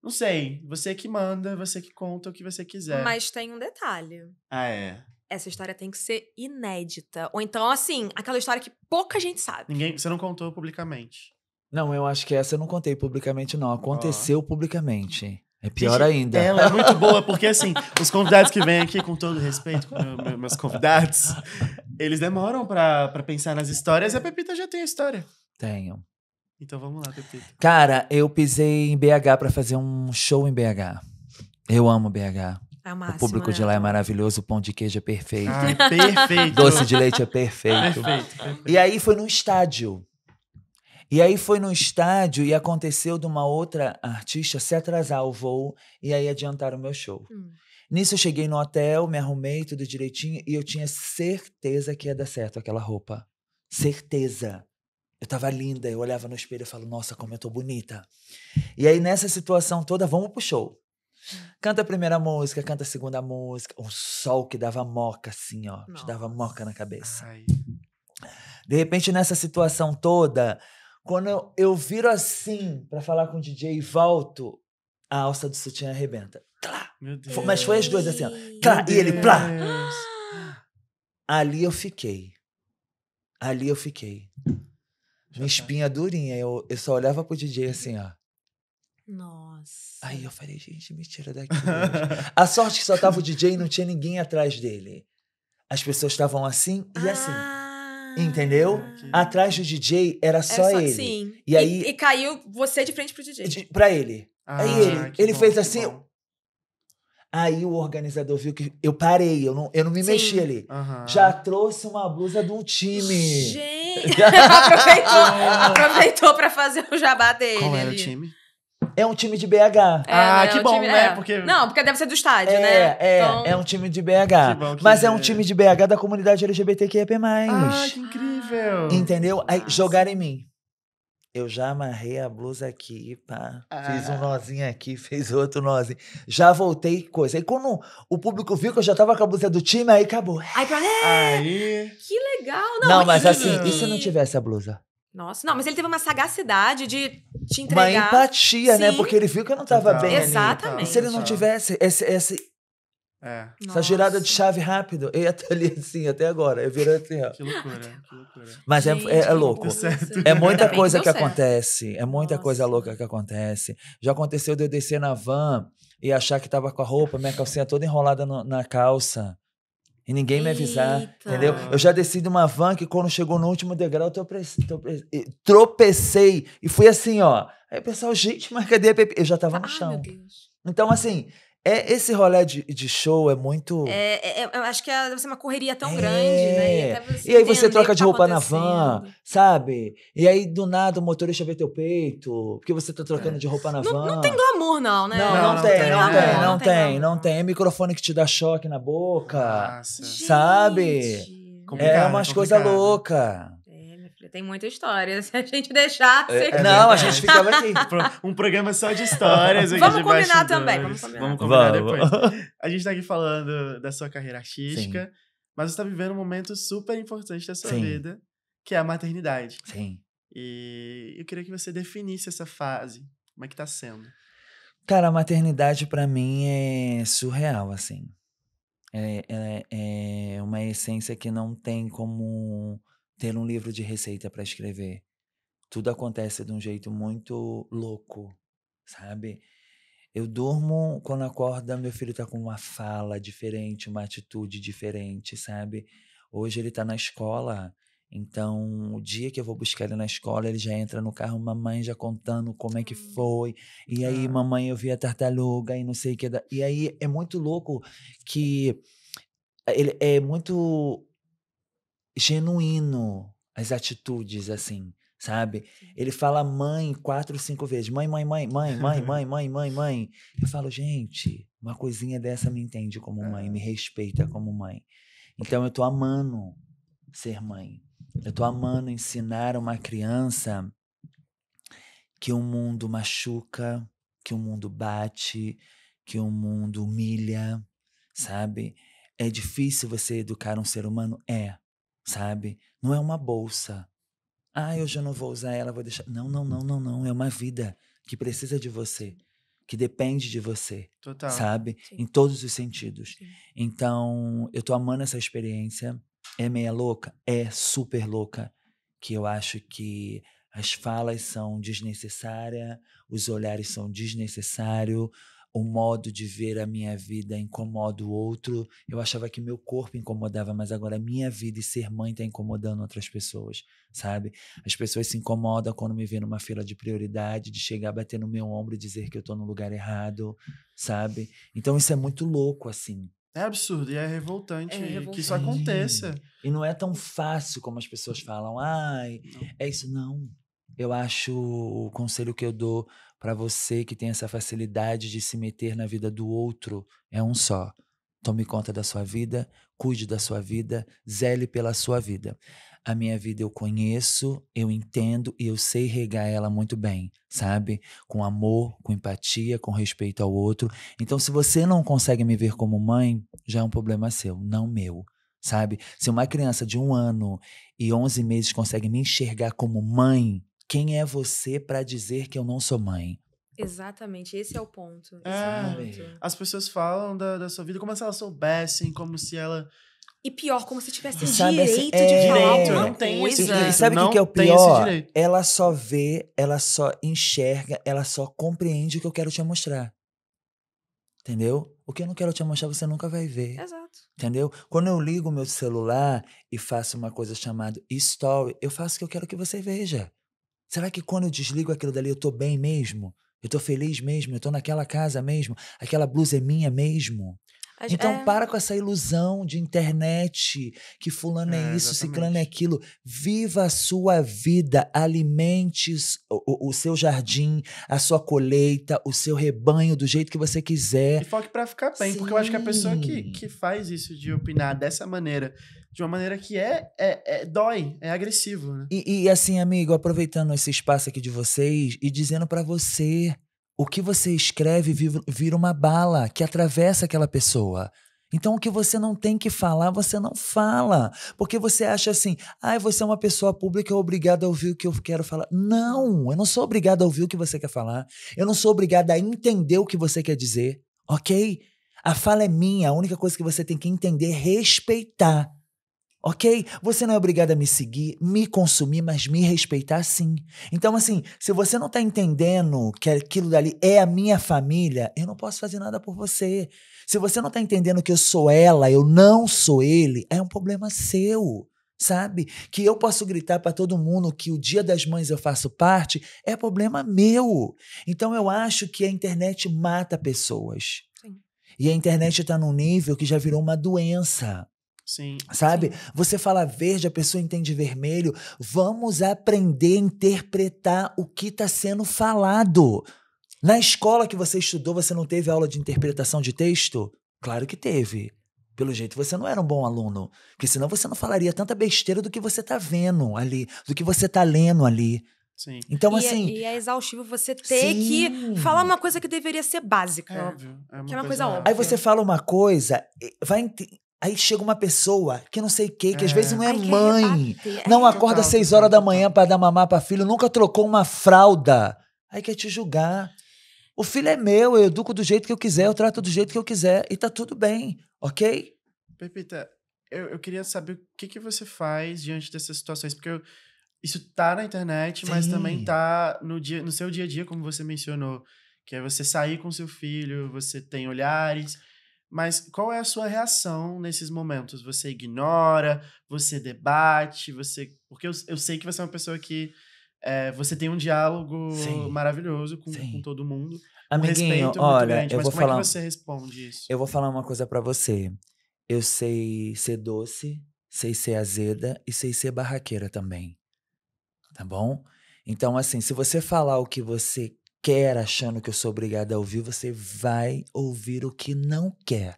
Não sei, você que manda, você que conta o que você quiser. Mas tem um detalhe. Ah, é. Essa história tem que ser inédita. Ou então, assim, aquela história que pouca gente sabe. Ninguém, você não contou publicamente. Não, eu acho que essa eu não contei publicamente, não. Aconteceu oh. publicamente. É pior Gente, ainda. Ela é muito boa, porque assim, os convidados que vêm aqui, com todo respeito, com meus convidados, eles demoram para pensar nas histórias e a Pepita já tem a história. Tenho. Então vamos lá, Pepita. Cara, eu pisei em BH para fazer um show em BH. Eu amo BH. É o público né, de lá é maravilhoso, o pão de queijo é perfeito. Ai, ah, é perfeito. Doce de leite é perfeito. perfeito, perfeito. E aí foi num estádio. E aí foi no estádio e aconteceu de uma outra artista se atrasar o voo e aí adiantar o meu show. Hum. Nisso eu cheguei no hotel, me arrumei tudo direitinho e eu tinha certeza que ia dar certo aquela roupa. Certeza. Eu tava linda, eu olhava no espelho e falo, nossa, como eu tô bonita. E aí nessa situação toda, vamos pro show. Hum. Canta a primeira música, canta a segunda música. Um sol que dava moca, assim, ó. Nossa. Te dava moca na cabeça. Ai. De repente, nessa situação toda, quando eu, eu viro assim para falar com o DJ e volto, a alça do sutiã arrebenta. Deus. Mas foi as duas assim, ó. e ele plá. Ali eu fiquei. Ali eu fiquei. Minha tá. espinha durinha. Eu, eu só olhava pro DJ assim, ó. Nossa. Aí eu falei, gente, me tira daqui. a sorte que só tava o DJ e não tinha ninguém atrás dele. As pessoas estavam assim e assim. ah. assim. Entendeu? Atrás do DJ era só, era só ele. Sim. E, aí, e caiu você de frente pro DJ. De, pra ele. Ah, aí ele, ele bom, fez assim. Aí o organizador viu que eu parei, eu não, eu não me Sim. mexi ali. Uhum. Já trouxe uma blusa de um time. Gente! aproveitou, aproveitou pra fazer o jabá dele. Qual era ali. o time? É um time de BH. É, ah, né? que é um bom, time, né? É. Porque... Não, porque deve ser do estádio, é, né? É, então... é um time de BH. Que bom, que mas é um time de BH da comunidade LGBTQIAP+. Ah, que incrível! Entendeu? Aí jogaram em mim. Eu já amarrei a blusa aqui, pá. Ah. Fiz um ah. nozinho aqui, fez outro nozinho. Já voltei coisa. E quando o público viu que eu já tava com a blusa do time, aí acabou. Aí, pra... aí... Que legal, não. Não, mas, mas assim, e se não tivesse a blusa? Nossa, não, mas ele teve uma sagacidade de te entregar. Uma empatia, né? Sim. né? Porque ele viu que eu não estava bem. Exatamente. Ali, e se ele não tivesse esse, esse, é. Essa Nossa. girada de chave rápido. Eu ia estar ali assim até agora. Eu virei assim, ó. Que loucura, que loucura. Mas é, Gente, é, é, é, louco. É muita coisa que acontece. É muita Nossa. coisa louca que acontece. Já aconteceu de eu descer na van e achar que tava com a roupa, minha calcinha toda enrolada no, na calça. E ninguém me avisar, entendeu? Eu já desci de uma van que quando chegou no último degrau, tropecei, tropecei, tropecei e fui assim, ó. Aí o pessoal, gente, mas cadê a Pepe? Eu já tava ah, no chão. Então, assim, é, esse rolê de, de show é muito. É, é, é eu acho que é, deve ser uma correria tão é. grande, né? E, e aí você troca de tá roupa na van, sabe? E aí do nada o motorista vê teu peito, porque você tá trocando é. de roupa na não, van. Não tem glamour, não, né? Não, não, não, tem, não, tem, não, não tem, tem, não tem. É microfone que te dá choque na boca, Nossa. sabe? é umas coisas loucas tem muita história. Se a gente deixar. É, é não, a gente ficava aqui. Um programa só de histórias. vamos combinar também. Vamos combinar, vamos combinar vamos. depois. A gente tá aqui falando da sua carreira artística, Sim. mas você tá vivendo um momento super importante da sua Sim. vida, que é a maternidade. Sim. E eu queria que você definisse essa fase. Como é que tá sendo? Cara, a maternidade para mim é surreal, assim. É, é, é, uma essência que não tem como ter um livro de receita para escrever. Tudo acontece de um jeito muito louco, sabe? Eu durmo, quando acorda, meu filho está com uma fala diferente, uma atitude diferente, sabe? Hoje ele está na escola, então, o dia que eu vou buscar ele na escola, ele já entra no carro, mamãe já contando como é que ah, foi. E aí, tá. mamãe, eu vi a tartaruga e não sei o que. E aí, é muito louco que. Ele é muito genuíno as atitudes, assim, sabe? Ele fala mãe quatro, cinco vezes. Mãe, mãe, mãe, mãe, mãe, mãe, mãe, mãe, mãe. Eu falo, gente, uma coisinha dessa me entende como mãe, me respeita como mãe. Então eu tô amando ser mãe. Eu tô amando ensinar uma criança que o mundo machuca, que o mundo bate, que o mundo humilha, sabe? É difícil você educar um ser humano? É sabe? Não é uma bolsa. Ah, eu já não vou usar ela, vou deixar. Não, não, não, não, não. É uma vida que precisa de você, que depende de você, Total. sabe? Sim. Em todos os sentidos. Sim. Então, eu tô amando essa experiência. É meia louca? É super louca. Que eu acho que as falas são desnecessárias, os olhares são desnecessários, o modo de ver a minha vida incomoda o outro. Eu achava que meu corpo incomodava, mas agora a minha vida e ser mãe está incomodando outras pessoas, sabe? As pessoas se incomodam quando me vê numa fila de prioridade, de chegar, bater no meu ombro e dizer que eu estou no lugar errado, sabe? Então isso é muito louco, assim. É absurdo e é revoltante, é revoltante, que isso aconteça. E não é tão fácil como as pessoas falam. Ai, não. é isso. Não. Eu acho o conselho que eu dou para você que tem essa facilidade de se meter na vida do outro, é um só. Tome conta da sua vida, cuide da sua vida, zele pela sua vida. A minha vida eu conheço, eu entendo e eu sei regar ela muito bem, sabe? Com amor, com empatia, com respeito ao outro. Então, se você não consegue me ver como mãe, já é um problema seu, não meu sabe? Se uma criança de um ano e onze meses consegue me enxergar como mãe, quem é você para dizer que eu não sou mãe? Exatamente, esse é o ponto. É, é As pessoas falam da, da sua vida como se elas soubessem, como se ela. E pior, como se tivesse direito é, de falar direito, não tem coisa. E sabe o que, é o pior? Ela só vê, ela só enxerga, ela só compreende o que eu quero te mostrar. Entendeu? O que eu não quero te mostrar, você nunca vai ver. Exato. Entendeu? Quando eu ligo meu celular e faço uma coisa chamada story, eu faço o que eu quero que você veja. Será que quando eu desligo aquilo dali eu tô bem mesmo? Eu tô feliz mesmo? Eu tô naquela casa mesmo? Aquela blusa é minha mesmo? então é... para com essa ilusão de internet, que fulano é, é isso, ciclano é aquilo. Viva a sua vida, alimente o, o, seu jardim, a sua colheita, o seu rebanho do jeito que você quiser. E foque para ficar bem, Sim. porque eu acho que a pessoa que, que faz isso de opinar dessa maneira de uma maneira que é, é, é dói, é agressivo. Né? E, e, assim, amigo, aproveitando esse espaço aqui de vocês e dizendo para você, o que você escreve vira uma bala que atravessa aquela pessoa. Então, o que você não tem que falar, você não fala. Porque você acha assim, ah, você é uma pessoa pública, eu obrigado a ouvir o que eu quero falar. Não, eu não sou obrigado a ouvir o que você quer falar. Eu não sou obrigado a entender o que você quer dizer, ok? A fala é minha, a única coisa que você tem que entender é respeitar ok? Você não é obrigado a me seguir, me consumir, mas me respeitar sim. Então, assim, se você não está entendendo que aquilo dali é a minha família, eu não posso fazer nada por você. Se você não está entendendo que eu sou ela, eu não sou ele, é um problema seu. Sabe? Que eu posso gritar para todo mundo que o Dia das Mães eu faço parte, é problema meu. Então eu acho que a internet mata pessoas. Sim. E a internet está num nível que já virou uma doença. Sim. Sabe? Sim. Você fala verde, a pessoa entende vermelho. Vamos aprender a interpretar o que está sendo falado. Na escola que você estudou, você não teve aula de interpretação de texto? Claro que teve. Pelo jeito, você não era um bom aluno. Porque senão você não falaria tanta besteira do que você está vendo ali, do que você está lendo ali. Sim. Então, e é assim. É, e é exaustivo você ter sim. que falar uma coisa que deveria ser básica. É óbvio. É uma que é uma coisa óbvia. Aí você fala uma coisa, vai, Aí chega uma pessoa que não sei o que, que é. às vezes não é Ai, mãe, é, não acorda às seis tá horas da manhã tá. para dar mamar para filho, nunca trocou uma fralda. Aí quer te julgar. O filho é meu, eu educo do jeito que eu quiser, eu trato do jeito que eu quiser e tá tudo bem, ok? Pepita, eu, eu queria saber o que, que você faz diante dessas situações, porque eu, isso tá na internet, Sim. mas também tá no, dia, no seu dia a dia, como você mencionou, que é você sair com seu filho, você tem olhares mas qual é a sua reação nesses momentos? Você ignora? Você debate? Você. Porque eu, eu sei que você é uma pessoa que. É, você tem um diálogo Sim. maravilhoso com, com, todo mundo. Amiguinho, é um olha, grande, eu vou como falar. é que você responde isso? Eu vou falar uma coisa para você. Eu sei ser doce, sei ser azeda e sei ser barraqueira também. Tá bom? Então, assim, se você falar o que você quer achando que eu sou obrigado a ouvir, você vai ouvir o que não quer.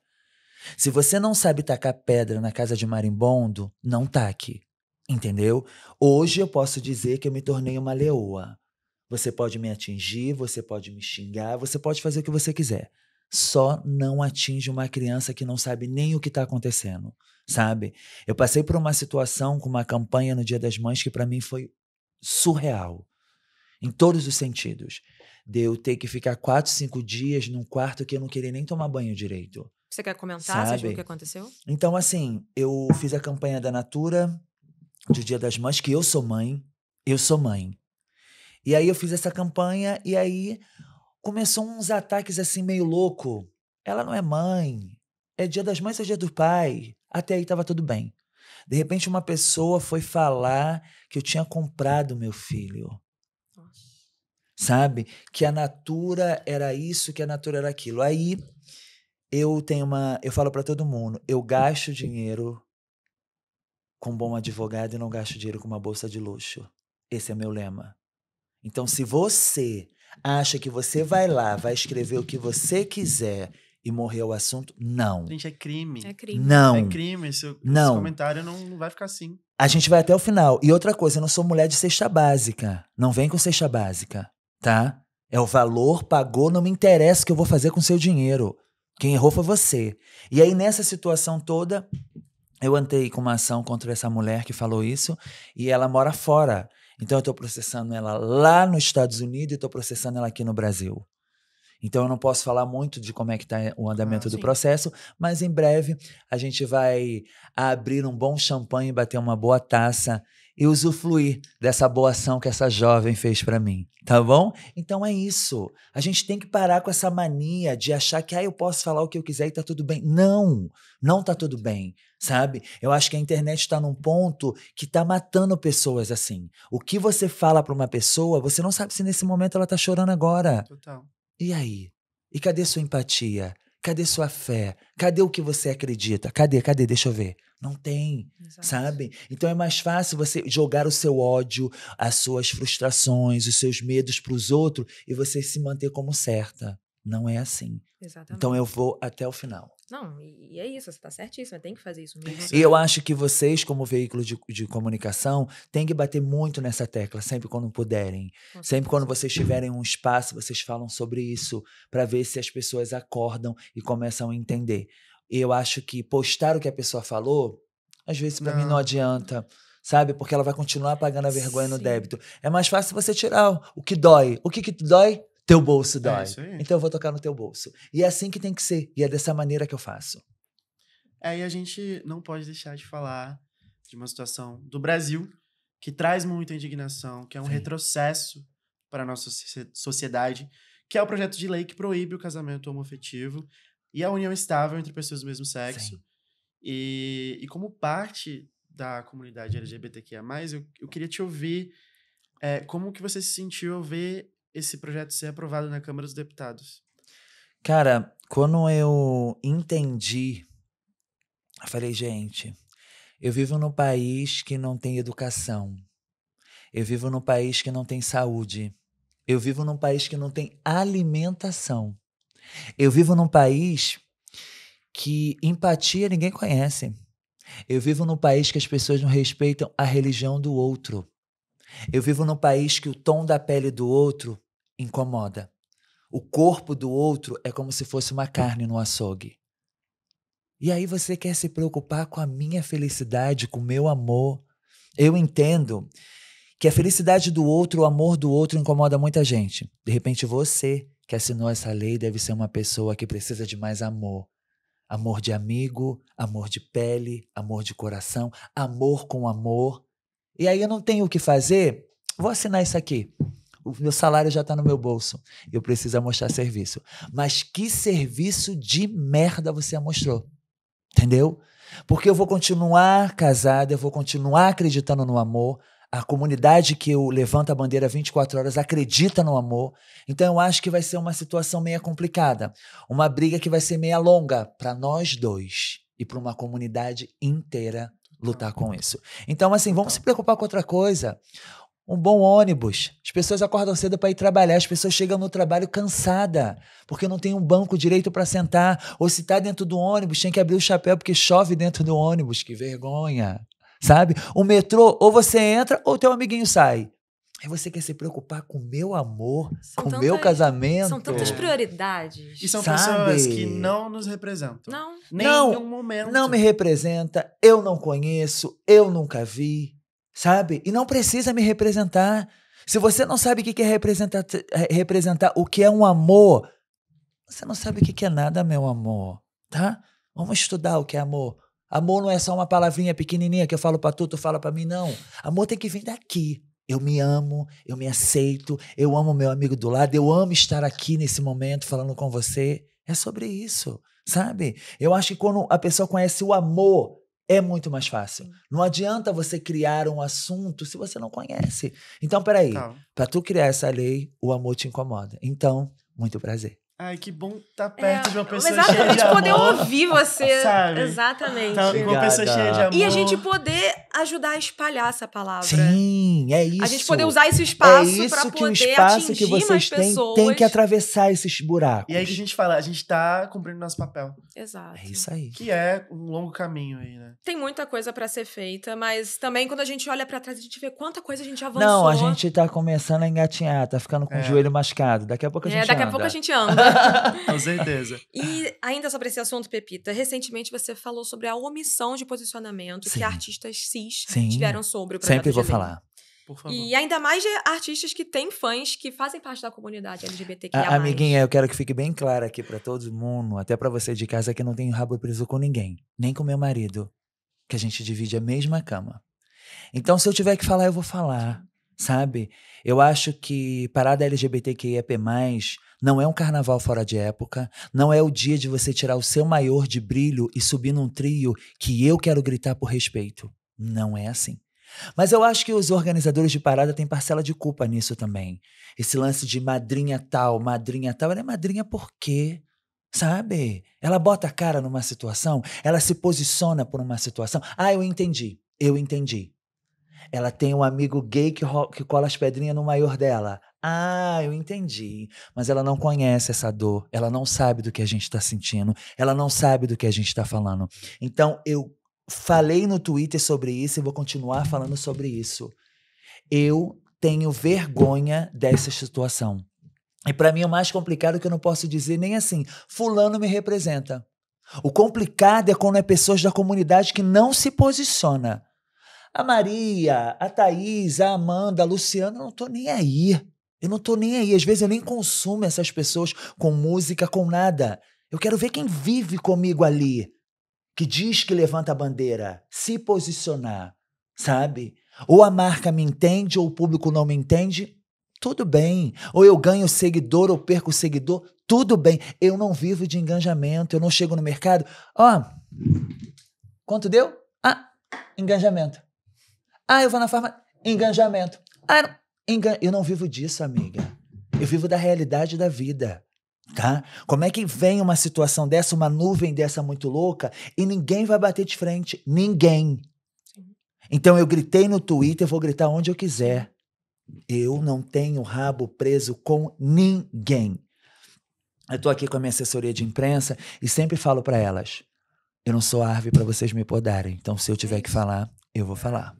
Se você não sabe tacar pedra na casa de marimbondo, não taque. Entendeu? Hoje eu posso dizer que eu me tornei uma leoa. Você pode me atingir, você pode me xingar, você pode fazer o que você quiser. Só não atinge uma criança que não sabe nem o que está acontecendo, sabe? Eu passei por uma situação com uma campanha no Dia das Mães que para mim foi surreal em todos os sentidos. De eu ter que ficar quatro, cinco dias num quarto que eu não queria nem tomar banho direito. Você quer comentar sabe? o que aconteceu? Então, assim, eu fiz a campanha da Natura de Dia das Mães, que eu sou mãe, eu sou mãe. E aí eu fiz essa campanha e aí começou uns ataques assim meio louco. Ela não é mãe, é Dia das Mães, é Dia do Pai. Até aí tava tudo bem. De repente, uma pessoa foi falar que eu tinha comprado meu filho sabe? Que a natura era isso, que a natura era aquilo. Aí eu tenho uma, eu falo para todo mundo, eu gasto dinheiro com um bom advogado e não gasto dinheiro com uma bolsa de luxo. Esse é meu lema. Então, se você acha que você vai lá, vai escrever o que você quiser e morrer o assunto, não. Gente, é crime. É crime. Não. É crime. esse não. comentário não vai ficar assim. A gente vai até o final. E outra coisa, eu não sou mulher de cesta básica. Não vem com cesta básica tá? É o valor, pagou, não me interessa o que eu vou fazer com seu dinheiro. Quem errou foi você. E aí, nessa situação toda, eu antei com uma ação contra essa mulher que falou isso e ela mora fora. Então, eu estou processando ela lá nos Estados Unidos e estou processando ela aqui no Brasil. Então, eu não posso falar muito de como é que está o andamento ah, do processo, mas em breve a gente vai abrir um bom champanhe, bater uma boa taça e usufruir dessa boa ação que essa jovem fez para mim, tá bom? Então é isso. A gente tem que parar com essa mania de achar que ah, eu posso falar o que eu quiser e tá tudo bem. Não, não tá tudo bem, sabe? Eu acho que a internet está num ponto que tá matando pessoas assim. O que você fala para uma pessoa, você não sabe se nesse momento ela tá chorando agora. Total. E aí? E cadê sua empatia? Cadê sua fé? Cadê o que você acredita? Cadê? Cadê? Deixa eu ver. Não tem, Exato. sabe? Então é mais fácil você jogar o seu ódio, as suas frustrações, os seus medos para os outros e você se manter como certa. Não é assim. Exatamente. Então eu vou até o final. Não, e é isso, você está certíssima, tem que fazer isso mesmo. E eu acho que vocês, como veículo de, de, comunicação, têm que bater muito nessa tecla, sempre quando puderem. Sempre quando vocês tiverem um espaço, vocês falam sobre isso, para ver se as pessoas acordam e começam a entender. E Eu acho que postar o que a pessoa falou, às vezes para mim não adianta sabe? Porque ela vai continuar pagando a vergonha Sim. no débito. É mais fácil você tirar o que dói. O que que dói? Teu bolso é dói. É então eu vou tocar no teu bolso. E é assim que tem que ser. E é dessa maneira que eu faço. É, e a gente não pode deixar de falar de uma situação do Brasil que traz muita indignação, que é um Sim. retrocesso para a nossa sociedade, que é o projeto de lei que proíbe o casamento homofetivo e a união estável entre pessoas do mesmo sexo. E, e, como parte da comunidade LGBTQIA+, eu, eu queria te ouvir é, como que você se sentiu ao ver esse projeto ser aprovado na Câmara dos Deputados? Cara, quando eu entendi, eu falei, gente, eu vivo num país que não tem educação. Eu vivo num país que não tem saúde. Eu vivo num país que não tem alimentação. Eu vivo num país que empatia ninguém conhece. Eu vivo num país que as pessoas não respeitam a religião do outro. Eu vivo num país que o tom da pele do outro incomoda. O corpo do outro é como se fosse uma carne no açougue. E aí você quer se preocupar com a minha felicidade, com o meu amor. Eu entendo que a felicidade do outro, o amor do outro incomoda muita gente. De repente você que assinou essa lei deve ser uma pessoa que precisa de mais amor. Amor de amigo, amor de pele, amor de coração, amor com amor. E aí eu não tenho o que fazer, vou assinar isso aqui o meu salário já está no meu bolso. Eu preciso mostrar serviço. Mas que serviço de merda você mostrou Entendeu? Porque eu vou continuar casada, eu vou continuar acreditando no amor. A comunidade que eu levanto a bandeira 24 horas acredita no amor. Então eu acho que vai ser uma situação meia complicada, uma briga que vai ser meia longa para nós dois e para uma comunidade inteira lutar com isso. Então assim, vamos se preocupar com outra coisa um bom ônibus. As pessoas acordam cedo para ir trabalhar, as pessoas chegam no trabalho cansada, porque não tem um banco direito para sentar, ou se está dentro do ônibus, tem que abrir o chapéu porque chove dentro do ônibus, que vergonha. Sabe? O metrô, ou você entra ou teu amiguinho sai. Aí você quer se preocupar com o meu amor, são com o meu casamento. São tantas prioridades. E são sabe? pessoas que não nos representam. Não. Nem não, em nenhum momento. Não me representa, eu não conheço, eu nunca vi sabe? E não precisa me representar. Se você não sabe o que é representar, é, representar o que é um amor, você não sabe o que é nada, meu amor, tá? Vamos estudar o que é amor. Amor não é só uma palavrinha pequenininha que eu falo para tu, tu fala para mim, não. Amor tem que vir daqui. Eu me amo, eu me aceito, eu amo meu amigo do lado, eu amo estar aqui nesse momento falando com você. É sobre isso, sabe? Eu acho que quando a pessoa conhece o amor é muito mais fácil. Não adianta você criar um assunto se você não conhece. Então, peraí, tá. para tu criar essa lei, o amor te incomoda. Então, muito prazer. Ai, que bom tá é, perto é, de uma pessoa cheia de amor. amor. poder ouvir você. Sabe? Exatamente. Tá, uma pessoa cheia de amor. E a gente poder ajudar a espalhar essa palavra. Sim, é isso. A gente poder usar esse espaço é para poder o espaço atingir que vocês mais têm, pessoas. Tem que atravessar esses buracos. E aí que a gente fala, a gente tá cumprindo nosso papel. Exato. É isso aí. Que é um longo caminho aí, né? Tem muita coisa para ser feita, mas também quando a gente olha para trás, a gente vê quanta coisa a gente avançou. Não, a gente tá começando a engatinhar, tá ficando com é. o joelho machucado. Daqui a pouco a é, gente é, daqui anda. a pouco a gente anda. Com certeza. E ainda sobre esse assunto, Pepita, recentemente você falou sobre a omissão de posicionamento Sim. que artistas cis Sim. tiveram sobre o projeto Sempre vou falar. E ainda mais de artistas que têm fãs que fazem parte da comunidade LGBTQIA. A, amiguinha, eu quero que fique bem claro aqui para todo mundo, até para você de casa que não tem rabo preso com ninguém, nem com meu marido, que a gente divide a mesma cama. Então, se eu tiver que falar, eu vou falar, sabe? Eu acho que parada LGBTQIAP+, não é um carnaval fora de época, não é o dia de você tirar o seu maior de brilho e subir num trio que eu quero gritar por respeito. Não é assim. Mas eu acho que os organizadores de parada têm parcela de culpa nisso também. Esse lance de madrinha tal, madrinha tal, ela é madrinha por quê? Sabe? Ela bota a cara numa situação, ela se posiciona por uma situação. Ah, eu entendi, eu entendi. Ela tem um amigo gay que, que cola as pedrinhas no maior dela. Ah, eu entendi. Mas ela não conhece essa dor, ela não sabe do que a gente está sentindo, ela não sabe do que a gente está falando. Então, eu falei no Twitter sobre isso e vou continuar falando sobre isso. Eu tenho vergonha dessa situação. E para mim é o mais complicado é que eu não posso dizer nem assim, fulano me representa. O complicado é quando é pessoas da comunidade que não se posiciona. A Maria, a Thaís, a Amanda, a Luciana, não tô nem aí. Eu não tô nem aí. Às vezes eu nem consumo essas pessoas com música, com nada. Eu quero ver quem vive comigo ali, que diz que levanta a bandeira, se posicionar, sabe? Ou a marca me entende ou o público não me entende, tudo bem. Ou eu ganho seguidor ou perco seguidor, tudo bem. Eu não vivo de engajamento, eu não chego no mercado. Ó, oh, quanto deu? Ah, engajamento. Ah, eu vou na farmácia, engajamento. Ah, não. Engan... Eu não vivo disso, amiga. Eu vivo da realidade da vida. Tá? Como é que vem uma situação dessa, uma nuvem dessa muito louca e ninguém vai bater de frente? Ninguém. Então eu gritei no Twitter, vou gritar onde eu quiser. Eu não tenho rabo preso com ninguém. Eu estou aqui com a minha assessoria de imprensa e sempre falo para elas: eu não sou árvore para vocês me podarem. Então, se eu tiver que falar, eu vou falar.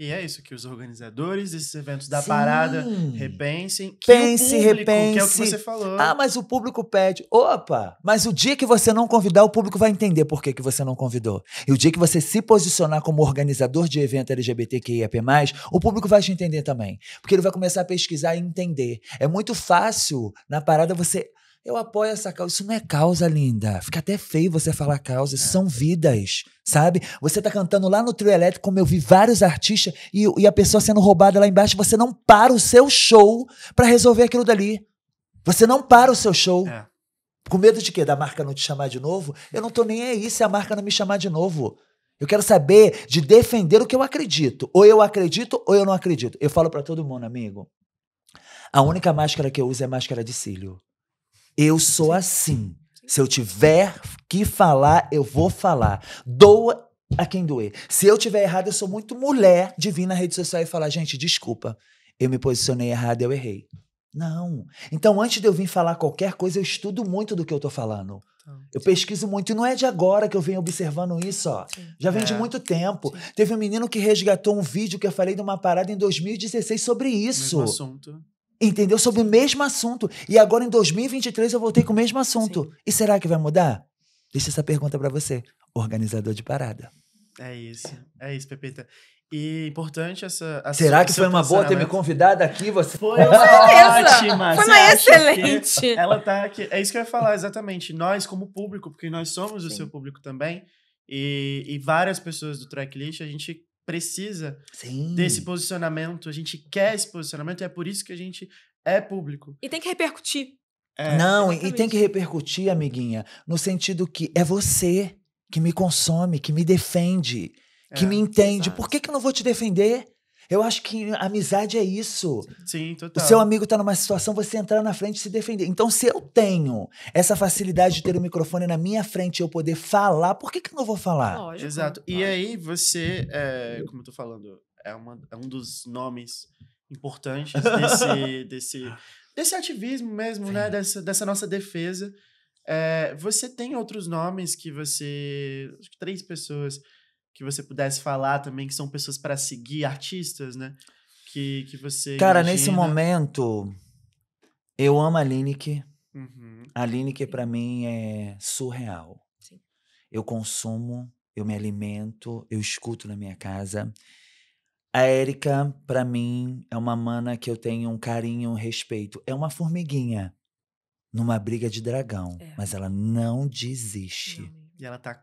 E é isso que os organizadores desses eventos da Sim. parada repensem. Que Pense, o público, repense. Que é o que você falou. Ah, mas o público pede. Opa, mas o dia que você não convidar, o público vai entender por que, que você não convidou. E o dia que você se posicionar como organizador de evento LGBTQIAP+, o público vai te entender também. Porque ele vai começar a pesquisar e entender. É muito fácil, na parada, você eu apoio essa causa. Isso não é causa, linda. Fica até feio você falar causa. Isso é. são vidas, sabe? Você tá cantando lá no trio elétrico, como eu vi vários artistas, e, e a pessoa sendo roubada lá embaixo. Você não para o seu show para resolver aquilo dali. Você não para o seu show. É. Com medo de quê? Da marca não te chamar de novo? Eu não tô nem aí se a marca não me chamar de novo. Eu quero saber de defender o que eu acredito. Ou eu acredito ou eu não acredito. Eu falo para todo mundo, amigo. A única máscara que eu uso é máscara de cílio. Eu sou assim. Se eu tiver que falar, eu vou falar. Doa a quem doer. Se eu tiver errado, eu sou muito mulher de vir na rede social e falar, gente, desculpa, eu me posicionei errado, eu errei. Não. Então, antes de eu vir falar qualquer coisa, eu estudo muito do que eu tô falando. Então, eu pesquiso muito, e não é de agora que eu venho observando isso, ó. Já vem é. de muito tempo. Sim. Teve um menino que resgatou um vídeo que eu falei de uma parada em 2016 sobre isso. Mesmo assunto entendeu? Sobre o mesmo assunto. E agora em 2023 eu voltei com o mesmo assunto. Sim. E será que vai mudar? Deixa essa pergunta para você, organizador de parada. É isso, é isso, Pepita. E importante essa. Será que foi uma boa ter me convidado aqui? Você foi uma ótima. Foi uma excelente. Ela tá aqui. É isso que eu ia falar, exatamente. Nós, como público, porque nós somos Sim. o seu público também, e, e várias pessoas do tracklist, a gente precisa Sim. desse posicionamento, a gente quer esse posicionamento e é por isso que a gente é público. E tem que repercutir. É, Não, exatamente. e tem que repercutir, amiguinha, no sentido que é você que me consome, que me defende, que é, me entende. Exatamente. Por que, que eu não vou te defender? Eu acho que amizade é isso. Sim, total. O seu amigo tá numa situação, você entrar na frente e se defender. Então, se eu tenho essa facilidade de ter o um microfone na minha frente e eu poder falar, por que, que eu não vou falar? Lógico. Exato. E aí, você, é, como eu tô falando, é, uma, é um dos nomes importantes desse, desse, desse ativismo mesmo, né? Sim. né? Dessa, dessa nossa defesa. É, você tem outros nomes que você. Acho que três pessoas que você pudesse falar também, que são pessoas para seguir, artistas, né? Que, que você. Cara, imagina. nesse momento, eu amo a Lineker. Uhum. A Lineker, para mim, é surreal. Sim. Eu consumo, eu me alimento, eu escuto na minha casa. A Érica, para mim, é uma mana que eu tenho um carinho, um respeito. É uma formiguinha numa briga de dragão, é. mas ela não desiste. Não. E ela tá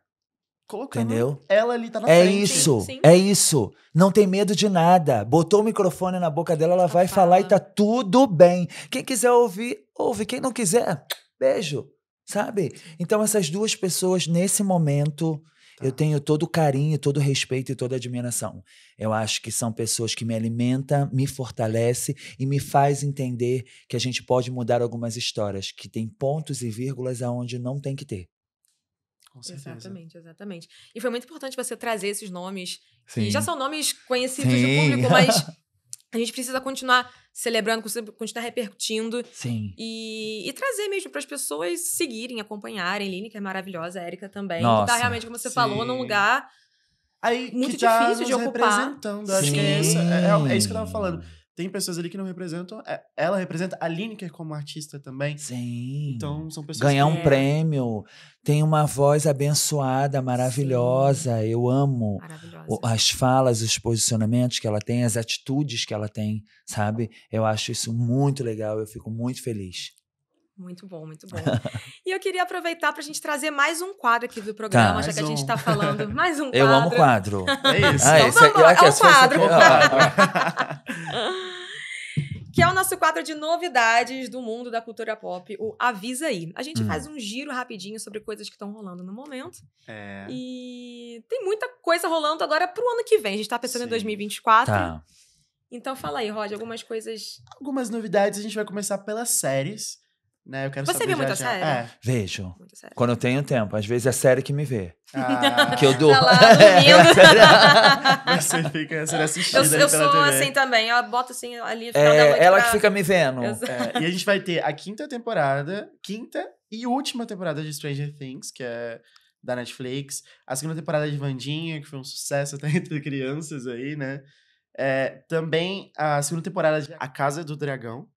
colocando Entendeu? ela ali, tá na é frente. Isso, sim, É isso, não tem medo de nada. Botou o microfone na boca dela, ela vai falar e tá tudo bem. Quem quiser ouvir, ouve. Quem não quiser, beijo, sabe? Então essas duas pessoas, nesse momento... Tá. Eu tenho todo o carinho, todo o respeito e toda a admiração. Eu acho que são pessoas que me alimentam, me fortalece e me faz entender que a gente pode mudar algumas histórias, que tem pontos e vírgulas aonde não tem que ter. Com certeza. Exatamente, exatamente. E foi muito importante você trazer esses nomes, Sim. já são nomes conhecidos Sim. do público, mas a gente precisa continuar celebrando, continuar repercutindo. Sim. E, e trazer mesmo para as pessoas seguirem, acompanharem. Line, que é maravilhosa, a Érica também. Tá Nossa, que tá realmente, como você sim. falou, num lugar Aí, muito tá difícil de ocupar. representando. Acho que é, essa, é, é, é, isso que eu tava falando tem pessoas ali que não representam. É, ela representa a Lineker como artista também. Sim. Então são pessoas. Ganhar um é. prêmio. Tem uma voz abençoada, maravilhosa. Sim. Eu amo maravilhosa. as falas, os posicionamentos que ela tem, as atitudes que ela tem, sabe? Eu acho isso muito legal. Eu fico muito feliz. Muito bom, muito bom. e eu queria aproveitar para a gente trazer mais um quadro aqui do programa, tá, já que um... a gente está falando mais um quadro. Eu amo quadro. É isso. Ah, então, é- vamos, é, o é um quadro. que é o nosso quadro de novidades do mundo da cultura pop, o Avisa Aí. A gente hum. faz um giro rapidinho sobre coisas que estão rolando no momento. É. E tem muita coisa rolando agora para o ano que vem. A gente está pensando Sim. em 2024. Tá. Então fala aí, Rod, algumas coisas. Algumas novidades, a gente vai começar pelas séries. Né? Eu quero Você viu muita já, série? É. Vejo. Muita série. Quando eu tenho tempo. Às vezes é série que me vê. Ah. Que eu dou. Tá é, é Você fica sendo assistida Eu, eu sou TV. assim também. Ela bota assim ali. É, ela pra... que fica me vendo. É, e a gente vai ter a quinta temporada, quinta e última temporada de Stranger Things, que é da Netflix. A segunda temporada é de Vandinha, que foi um sucesso até entre crianças aí, né? É, também a segunda temporada de A Casa do Dragão,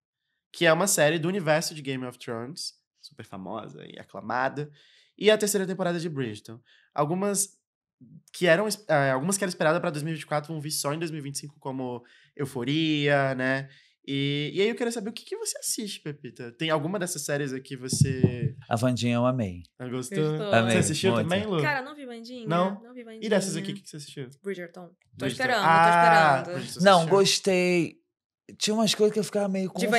que é uma série do universo de Game of Thrones, super famosa e aclamada, e a terceira temporada de Bridgerton. Algumas que eram eh, algumas que eram esperadas para 2024 vão vir só em 2025 como Euforia, né? E, e aí eu queria saber o que, que você assiste, Pepita. Tem alguma dessas séries aqui você. A Vandinha eu amei. eu ah, Gostou. Amei, você assistiu muito. também, Lu? Cara, não vi Vandinha. Não? Não vi Vandinha. E dessas aqui, o que, que você assistiu? Bridgerton. Tô Bridgerton. esperando, ah, tô esperando. Não, gostei. Tinha umas coisas que eu ficava meio de confusa.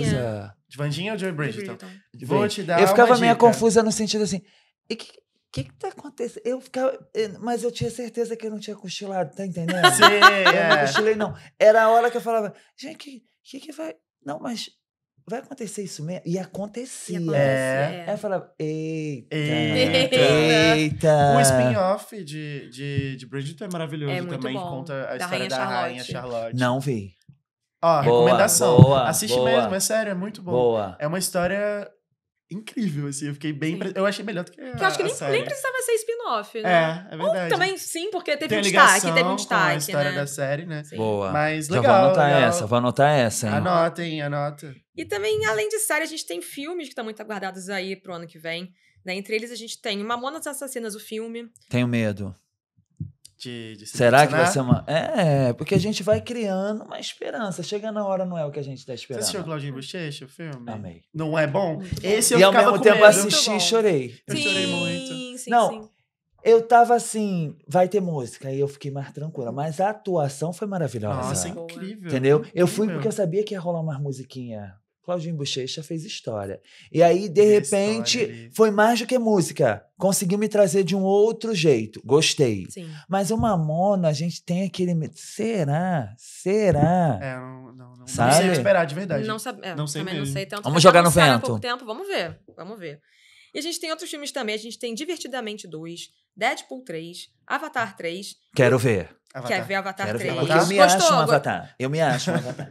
Vandinha. De Vandinha ou joy então? Bridgeton? Então. Vou te dar Eu ficava meio dica. confusa no sentido assim. E que, o que, que tá acontecendo? Eu ficava. Eh, mas eu tinha certeza que eu não tinha cochilado, tá entendendo? Sim, eu é. não cochilei, não. Era a hora que eu falava, gente, o que, que, que, vai. Não, mas vai acontecer isso mesmo? E acontecia. E é. Aí eu falava, eita. Eita. eita. O spin-off de, de, de Bridgerton é maravilhoso é também, bom. conta a da história Rainha da Charlotte. Rainha Charlotte. Não vi. Ó, boa, recomendação. Boa, Assiste boa. mesmo, é sério, é muito bom. Boa. É uma história incrível, assim. Eu fiquei bem. Eu achei melhor do que. eu acho que nem, nem precisava ser spin-off, né? É, é verdade. Ou também sim, porque teve Tem um destaque, teve um destaque. a história né? da série, né? Sim. Boa. Mas legal. Já vou anotar legal. essa, vou anotar essa, hein? Anotem, anota. E também, além de série, a gente tem filmes que estão muito aguardados aí pro ano que vem. Né? Entre eles, a gente tem Mamonas Assassinas, o filme. Tenho medo de, de se Será que vai ser uma. É, porque a gente vai criando uma esperança. Chega na hora, não é o que a gente está esperando. Você assistiu Claudinho Bochecha, o filme? Amei. Não é bom? Esse eu E ao mesmo tempo assisti e chorei. Eu sim, chorei muito. Sim, não, sim. Eu tava assim, vai ter música, aí eu fiquei mais tranquila. Mas a atuação foi maravilhosa. Nossa, é incrível. Entendeu? incrível. Eu fui porque eu sabia que ia rolar uma musiquinha Claudinho Bochecha fez história. E aí, de repente, história. foi mais do que música. Conseguiu me trazer de um outro jeito. Gostei. Sim. Mas o Mamona, a gente tem aquele. Será? Será? É, não, não, não, sabe? não sei esperar, de verdade. Não, é, não sei. Também mesmo. não sei tanto. Vamos jogar no vento. Pouco tempo. Vamos ver. Vamos ver. E a gente tem outros filmes também. A gente tem Divertidamente 2, Deadpool 3, Avatar 3. Quero ver. Avatar. Quer ver Avatar Quero 3. Ver Avatar. Porque eu me Gostou, acho um Avatar. Eu me acho um Avatar.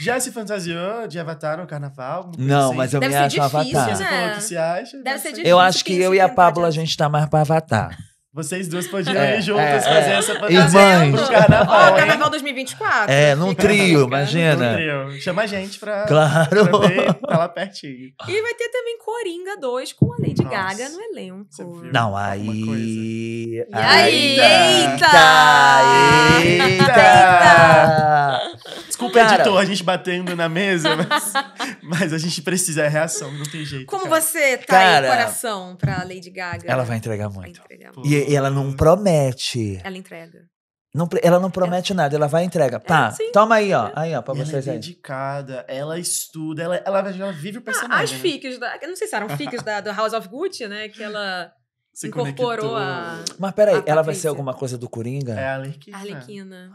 Já se fantasiou de Avatar no carnaval? Não, assim? mas eu deve me acho difícil, um Avatar. Né? que se acha. Deve, deve ser difícil. Eu acho que eu e a Pablo, a gente tá mais pra Avatar. Vocês duas podiam é, ir juntas é, fazer é. essa fantasia Irmãs. pro carnaval. Ó, oh, carnaval 2024. É, num trio, imagina. Num trio. Chama a gente pra, claro. pra ver, tá lá pertinho. E vai ter também Coringa 2 com a Lady Nossa. Gaga no elenco. Não, aí... aí... Eita! Eita! eita. Desculpa, Cara. editor, a gente batendo na mesa, mas... Mas a gente precisa, é reação, não tem jeito. Como cara. você tá cara, em coração pra Lady Gaga? Ela vai entregar muito. Vai entregar muito. E, e, ela não promete. Ela entrega. Não, ela não promete ela... nada, ela vai e entrega. Pá, tá, sim. toma aí, ó. Aí, ó, pra é vocês aí. Ela é dedicada, ela estuda, ela, ela, ela vive o personagem. Ah, as né? fiques da. Não sei se eram fiques da, do House of Gucci, né? Que ela se incorporou conectou. a. Mas peraí, a ela vai ser alguma coisa do Coringa? É a Arlequina. Arlequina.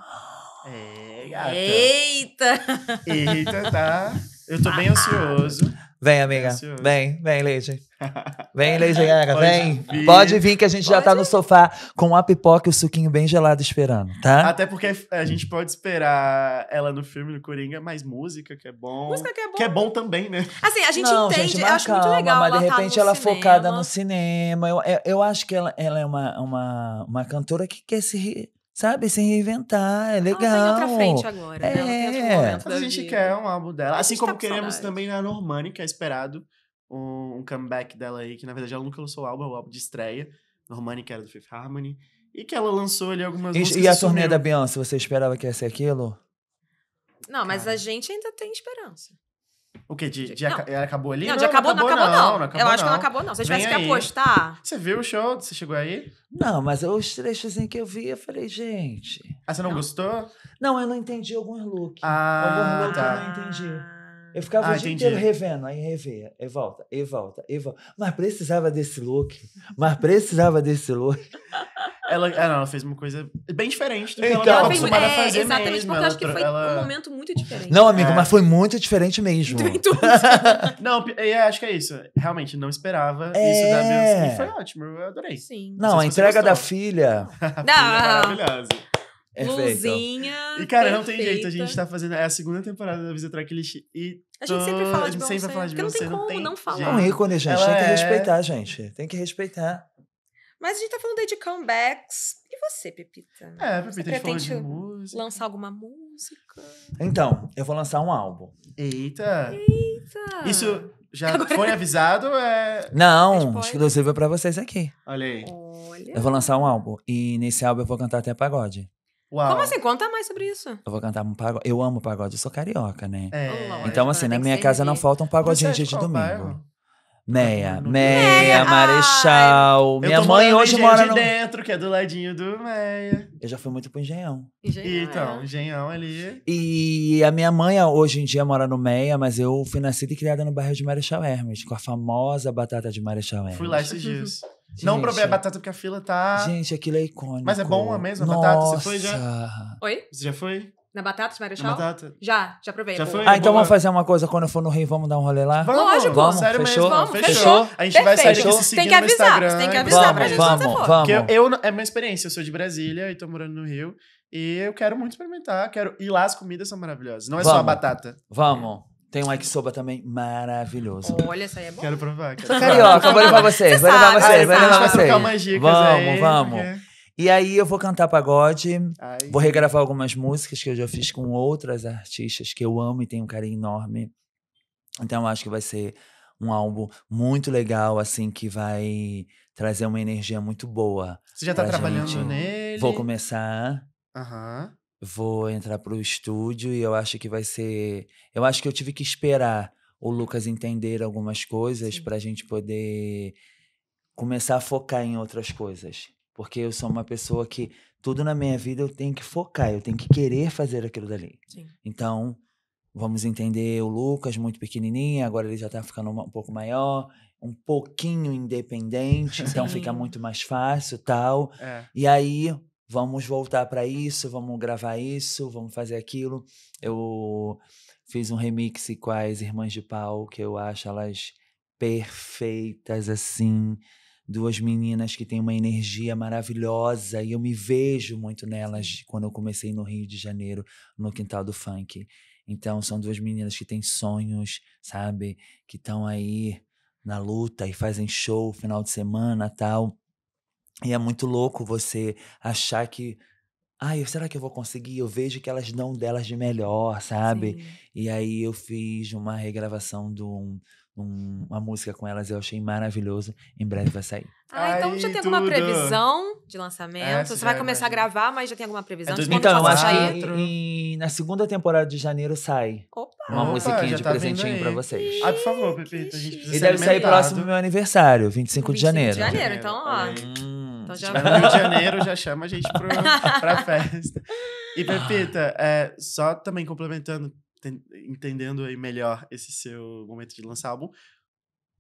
É, gata. Eita! Eita, tá. Eu tô bem ansioso. Vem, amiga. Vem, vem, Leite. Vem, Leide Gaga, vem. Vir. Pode vir que a gente pode. já tá no sofá com a pipoca e o suquinho bem gelado esperando, tá? Até porque a gente pode esperar ela no filme do Coringa, mas música que é bom. Música que é bom. Que é bom também, né? Assim, a gente Não, entende, gente, eu acho calma, muito legal. Mas de tá repente tá ela é focada no cinema. Eu, eu, eu acho que ela, ela, é uma, uma, uma cantora que quer se sabe, se reinventar, é legal. Ela tá outra frente agora, é. né? Ela é. a gente vida. quer um álbum dela. Assim tá como tá queremos saudade. também na Normani, que é esperado um, comeback dela aí, que na verdade ela nunca lançou o álbum, é o álbum de estreia. Normani, que era do Fifth Harmony. E que ela lançou ali algumas e, E a turnê da Beyoncé, você esperava que ia ser aquilo? Não, mas Cara. a gente ainda tem esperança. O quê? De, de ela acabou ali? Não, de acabou, não acabou, não. não acabou, eu acho que não acabou, não. Se eu tivesse Vem que aí. apostar. Você viu o show? Você chegou aí? Não, mas os trechos em assim que eu vi, eu falei, gente. Ah, você não, Não. gostou? Não, eu não entendi alguns looks. Algum Ah, look tá. eu tá. não entendi. Eu ficava Ah, o dia inteiro revendo, aí revê e volta, e volta, e volta. Mas precisava desse look, mas precisava desse look. Ela, é, ela fez uma coisa bem diferente do que então, ela fez, acostumada é, a fazer Exatamente, mesmo. porque eu acho que foi ela... um momento muito diferente. Não, amigo, é. mas foi muito diferente mesmo. não, é, acho que é isso. Realmente, não esperava é. isso da Beyoncé. E foi ótimo, eu adorei. Sim. Não, não a entrega da filha... a filha é maravilhosa. Luzinha. E, cara, não tem jeito. A gente tá fazendo. É a segunda temporada da Visa Tracklist e. A gente sempre fala de Beyoncé. A gente sempre fala de Não tem como não, não falar. É um ícone, gente. Ela tem que é... respeitar, gente. Tem que respeitar. Mas a gente tá falando aí de comebacks. E você, Pepita? É, Pepita, você pretende de música. lançar alguma música? Então, eu vou lançar um álbum. Eita! Eita! Isso já Agora... foi avisado? É... Não, é exclusivo é pra vocês aqui. Olha aí. Olha. Eu vou lançar um álbum. E nesse álbum eu vou cantar até pagode. Uau. Como assim? Conta mais sobre isso. Eu vou cantar um pagode. Eu amo pagode, eu sou carioca, né? É. Então, assim, na minha casa não falta um pagodinho é dia de domingo. Bairro? Meia, Meia, Marechal. Ai, Minha mãe hoje mora de no... dentro, que é do ladinho do Meia. Eu já fui muito pro Engenhão. Engenhão então, é. Engenhão ali. E a minha mãe hoje em dia mora no Meia, mas eu fui nascida e criada no bairro de Marechal Hermes, com a famosa batata de Marechal Hermes. Fui lá esses é dias. Gente, não provei a é. batata porque a fila tá. Gente, aquilo é icônico. Mas é bom a mesma Nossa. batata? Você foi já? Oi? Você já foi? Na batata de Marechal? Na batata. Já, já provei. Já foi? Ah, então Boa. vamos fazer uma coisa quando eu for no Rio, vamos dar um rolê lá? Vamos, Lógico. Vamos, sério fechou? Mesmo, fechou? fechou? A gente Perfeito. vai sair se seguir tem que avisar, Instagram. Tem que avisar vamos, pra gente vamos, vamos. Porque eu, eu, é minha experiência, eu sou de Brasília e tô morando no Rio. E eu quero muito experimentar, quero... E lá as comidas são maravilhosas, não é vamos. só a batata. Vamos. Tem um soba também maravilhoso. Olha, essa aí é boa. Quero provar. Quero Carioca, vou levar vocês, vou levar vocês, vou levar vocês. Vamos, vamos. E aí eu vou cantar pagode, Ai. vou regravar algumas músicas que eu já fiz com outras artistas que eu amo e tenho um carinho enorme. Então acho que vai ser um álbum muito legal, assim, que vai trazer uma energia muito boa. Você já tá trabalhando gente. nele? Vou começar. Aham. Vou entrar pro estúdio e eu acho que vai ser. Eu acho que eu tive que esperar o Lucas entender algumas coisas para a gente poder começar a focar em outras coisas. Porque eu sou uma pessoa que tudo na minha vida eu tenho que focar, eu tenho que querer fazer aquilo dali. Sim. Então, vamos entender o Lucas muito pequenininho, agora ele já está ficando um pouco maior, um pouquinho independente, então Sim. então fica muito mais fácil, tal. É. E aí vamos voltar para isso, vamos gravar isso, vamos fazer aquilo. Eu fiz um remix com as Irmãs de Pau, que eu acho elas perfeitas assim duas meninas que têm uma energia maravilhosa e eu me vejo muito nelas quando eu comecei no Rio de Janeiro, no Quintal do Funk. Então, são duas meninas que têm sonhos, sabe? Que estão aí na luta e fazem show final de semana tal. E é muito louco você achar que. Ai, será que eu vou conseguir? Eu vejo que elas dão delas de melhor, sabe? Sim. E aí eu fiz uma regravação de um, um, uma música com elas, eu achei maravilhoso. Em breve vai sair. Ah, então Aí, já tem tudo. alguma previsão de é, lançamento? É, Você vai é começar a gravar, mas já tem alguma previsão? É, então, eu acho que ah, na segunda temporada de janeiro sai. Opa. Uma Opa, musiquinha de tá presentinho pra vocês. Ah, por favor, Pepita, a gente precisa E deve sair próximo do meu aniversário, 25, 25 de janeiro. de janeiro, então, ó. Hum, então já... No Rio de Janeiro já chama a gente pro, pra festa. E Pepita, é, só também complementando entendendo aí melhor esse seu momento de lançar álbum,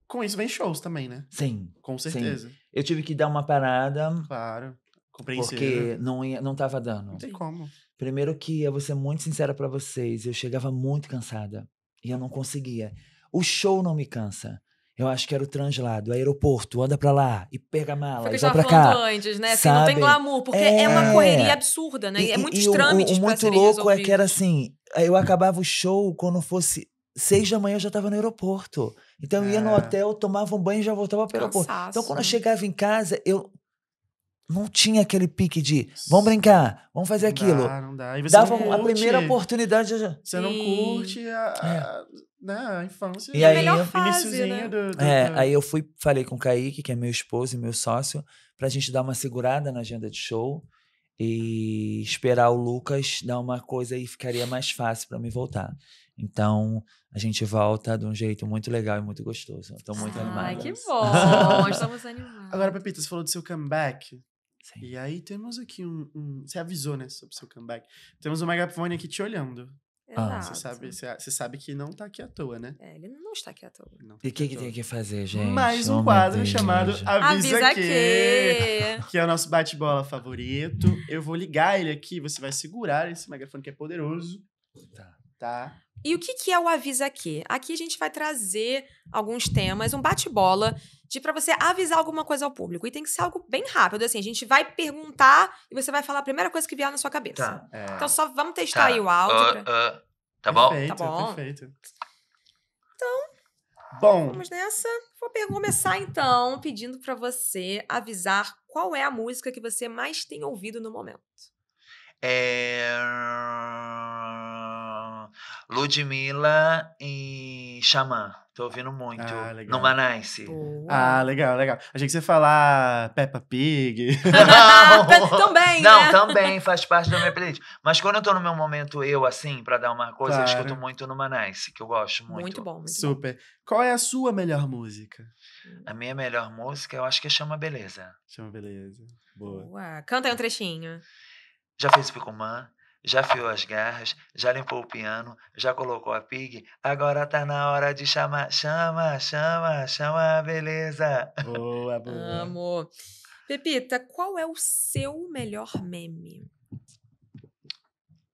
com isso vem shows também, né? Sim. Com certeza. Sim. Eu tive que dar uma parada. Claro. Porque não, ia, não tava dando. Não tem como. Primeiro que eu vou ser muito sincera para vocês, eu chegava muito cansada e eu não conseguia. O show não me cansa. Eu acho que era o translado, aeroporto, anda pra lá e pega a mala, e vai pra cá. antes, né? Assim, não tem glamour, porque é, é uma correria absurda, né? E, é muito estranho. o, o, o muito louco resolvidos. é que era assim, eu acabava o show quando fosse seis da manhã eu já tava no aeroporto. Então eu ia no é. hotel, tomava um banho e já voltava pro aeroporto. Cansaço. Então quando eu chegava em casa, eu não tinha aquele pique de vamos brincar, vamos fazer não aquilo. Dá, não dá. Dava a primeira oportunidade. Já... Você não curte a, é. a, né, a infância. E, e fase, né? do, do, é, do... aí eu fui, falei com o Kaique, que é meu esposo e meu sócio, pra gente dar uma segurada na agenda de show e esperar o Lucas dar uma coisa e ficaria mais fácil para mim voltar. Então, a gente volta de um jeito muito legal e muito gostoso. Estou muito ah, animada. Ai, que bom! Estamos animados. Agora, Pepita, você falou do seu comeback. Sim. E aí temos aqui um, um, Você avisou, né, sobre o seu comeback. Temos um megafone aqui te olhando. Ah, você, sabe, você sabe que não tá aqui à toa, né? É, ele não está aqui à toa. Tá e o que, que tem que fazer, gente? Mais um oh, quadro chamado Avisa, Avisa que, que é o nosso bate-bola favorito. Eu vou ligar ele aqui, você vai segurar esse megafone que é poderoso. Tá. Tá? E o que, que é o Avisa Aqui? Aqui a gente vai trazer alguns temas, um bate-bola de para você avisar alguma coisa ao público. E tem que ser algo bem rápido, assim. A gente vai perguntar e você vai falar a primeira coisa que vier na sua cabeça. Tá. É. Então só vamos testar tá. aí o áudio. Uh, uh, tá bom? Perfeito, tá bom. Perfeito. Então. Bom. Vamos nessa. Vou começar então pedindo para você avisar qual é a música que você mais tem ouvido no momento. É... Ludmilla e Xamã. Tô ouvindo muito. Ah, legal. No Manice. Ah, legal, legal. Achei que você ia falar Peppa Pig. Ah, tá Não, também, Não, né? também faz parte da minha playlist. Mas quando eu tô no meu momento eu, assim, pra dar uma coisa, claro. eu escuto muito no Manice, que eu gosto muito. Muito bom. Muito Super. Bom. Qual é a sua melhor música? A minha melhor música, eu acho que é chama Beleza. Chama Beleza. Boa. Boa. Canta aí um trechinho. Já fez o picumã, já fiou as garras, já limpou o piano, já colocou a pig, agora tá na hora de chamar, chama, chama, chama a beleza. Boa, boa. Amo. Pepita, tá, qual é o seu melhor meme?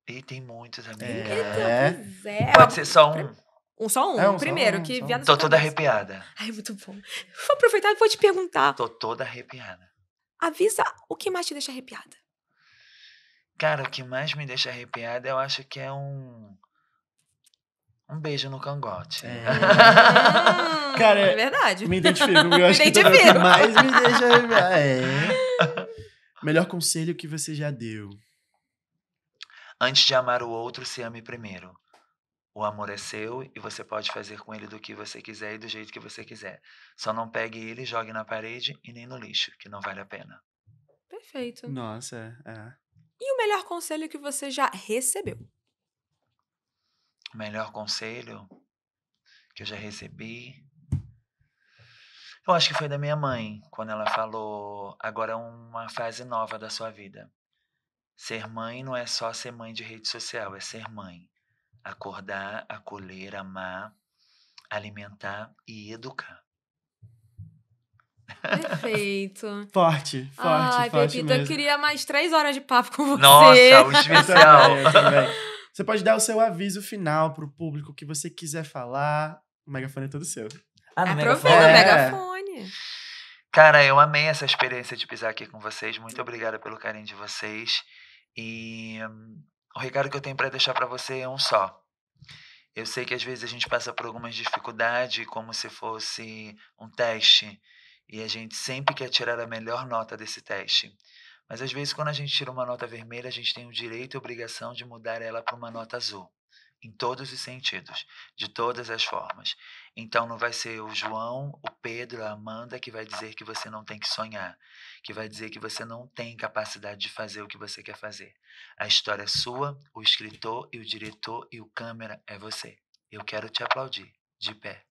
E tem muitos, amiga. É. é. Pode ser só um. Um só um, é, um primeiro, só um, que um, vier Tô toda arrepiada. Ai, muito bom. Vou aproveitar e vou te perguntar. Tô toda arrepiada. Avisa o que mais te deixa arrepiada. Cara, o que mais me deixa arrepiado, eu acho que é um. Um beijo no cangote. É. Cara, é verdade. Me identifico. Eu me acho identifico. que o que mais me deixa arrepiada. É. Melhor conselho que você já deu. Antes de amar o outro, se ame primeiro. O amor é seu e você pode fazer com ele do que você quiser e do jeito que você quiser. Só não pegue ele, jogue na parede e nem no lixo, que não vale a pena. Perfeito. Nossa, é. é. E o melhor conselho que você já recebeu? O melhor conselho que eu já recebi. Eu acho que foi da minha mãe, quando ela falou: agora é uma fase nova da sua vida. Ser mãe não é só ser mãe de rede social, é ser mãe. Acordar, acolher, amar, alimentar e educar. Perfeito. forte, forte, Ai, forte Pepito, então mesmo. eu queria mais três horas de papo com você. Nossa, o especial. também, Você pode dar o seu aviso final pro público que você quiser falar. O megafone é todo seu. Ah, no Aproveita megafone. o é. megafone. Cara, eu amei essa experiência de pisar aqui com vocês. Muito obrigada pelo carinho de vocês. E hum, o recado que eu tenho para deixar para você é um só. Eu sei que às vezes a gente passa por algumas dificuldades, como se fosse um teste e a gente sempre quer tirar a melhor nota desse teste. Mas às vezes, quando a gente tira uma nota vermelha, a gente tem o direito e a obrigação de mudar ela para uma nota azul. Em todos os sentidos, de todas as formas. Então, não vai ser o João, o Pedro, a Amanda que vai dizer que você não tem que sonhar, que vai dizer que você não tem capacidade de fazer o que você quer fazer. A história é sua, o escritor e o diretor e o câmera é você. Eu quero te aplaudir, de pé.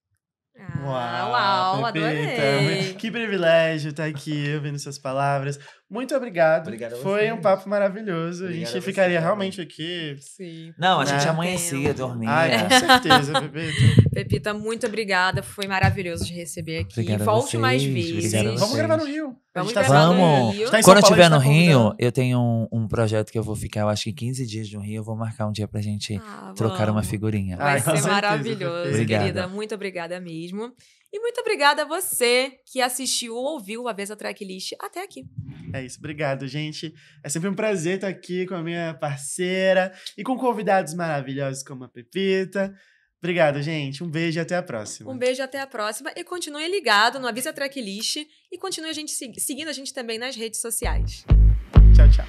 Ah, uau, uau adorei. Que privilégio estar tá aqui ouvindo suas palavras. Muito obrigado. obrigado Foi um papo maravilhoso. Obrigado a gente a ficaria realmente aqui. Sim. Não, a né? gente amanhecia, dormia. Ai, com é. certeza, Pepita. Pepita, muito obrigada. Foi maravilhoso de receber aqui. Obrigado Volte mais vezes. Vamos gravar no Rio. Vamos tá vamos. no Rio. Tá Quando Paulo, eu estiver tá no Rio, eu tenho um, um, projeto que eu vou ficar, eu acho que 15 dias no Rio. Eu vou marcar um dia pra gente ah, trocar uma figurinha. Vai Ai, ser maravilhoso, obrigada. querida. Muito obrigada mesmo. E muito obrigada a você que assistiu ou ouviu a Vez a Tracklist até aqui. É isso, obrigado, gente. É sempre um prazer estar aqui com a minha parceira e com convidados maravilhosos como a Pepita. Obrigado, gente. Um beijo e até a próxima. Um beijo até a próxima e continue ligado no Avisa Tracklist e continue a gente seguindo a gente também nas redes sociais. Tchau, tchau.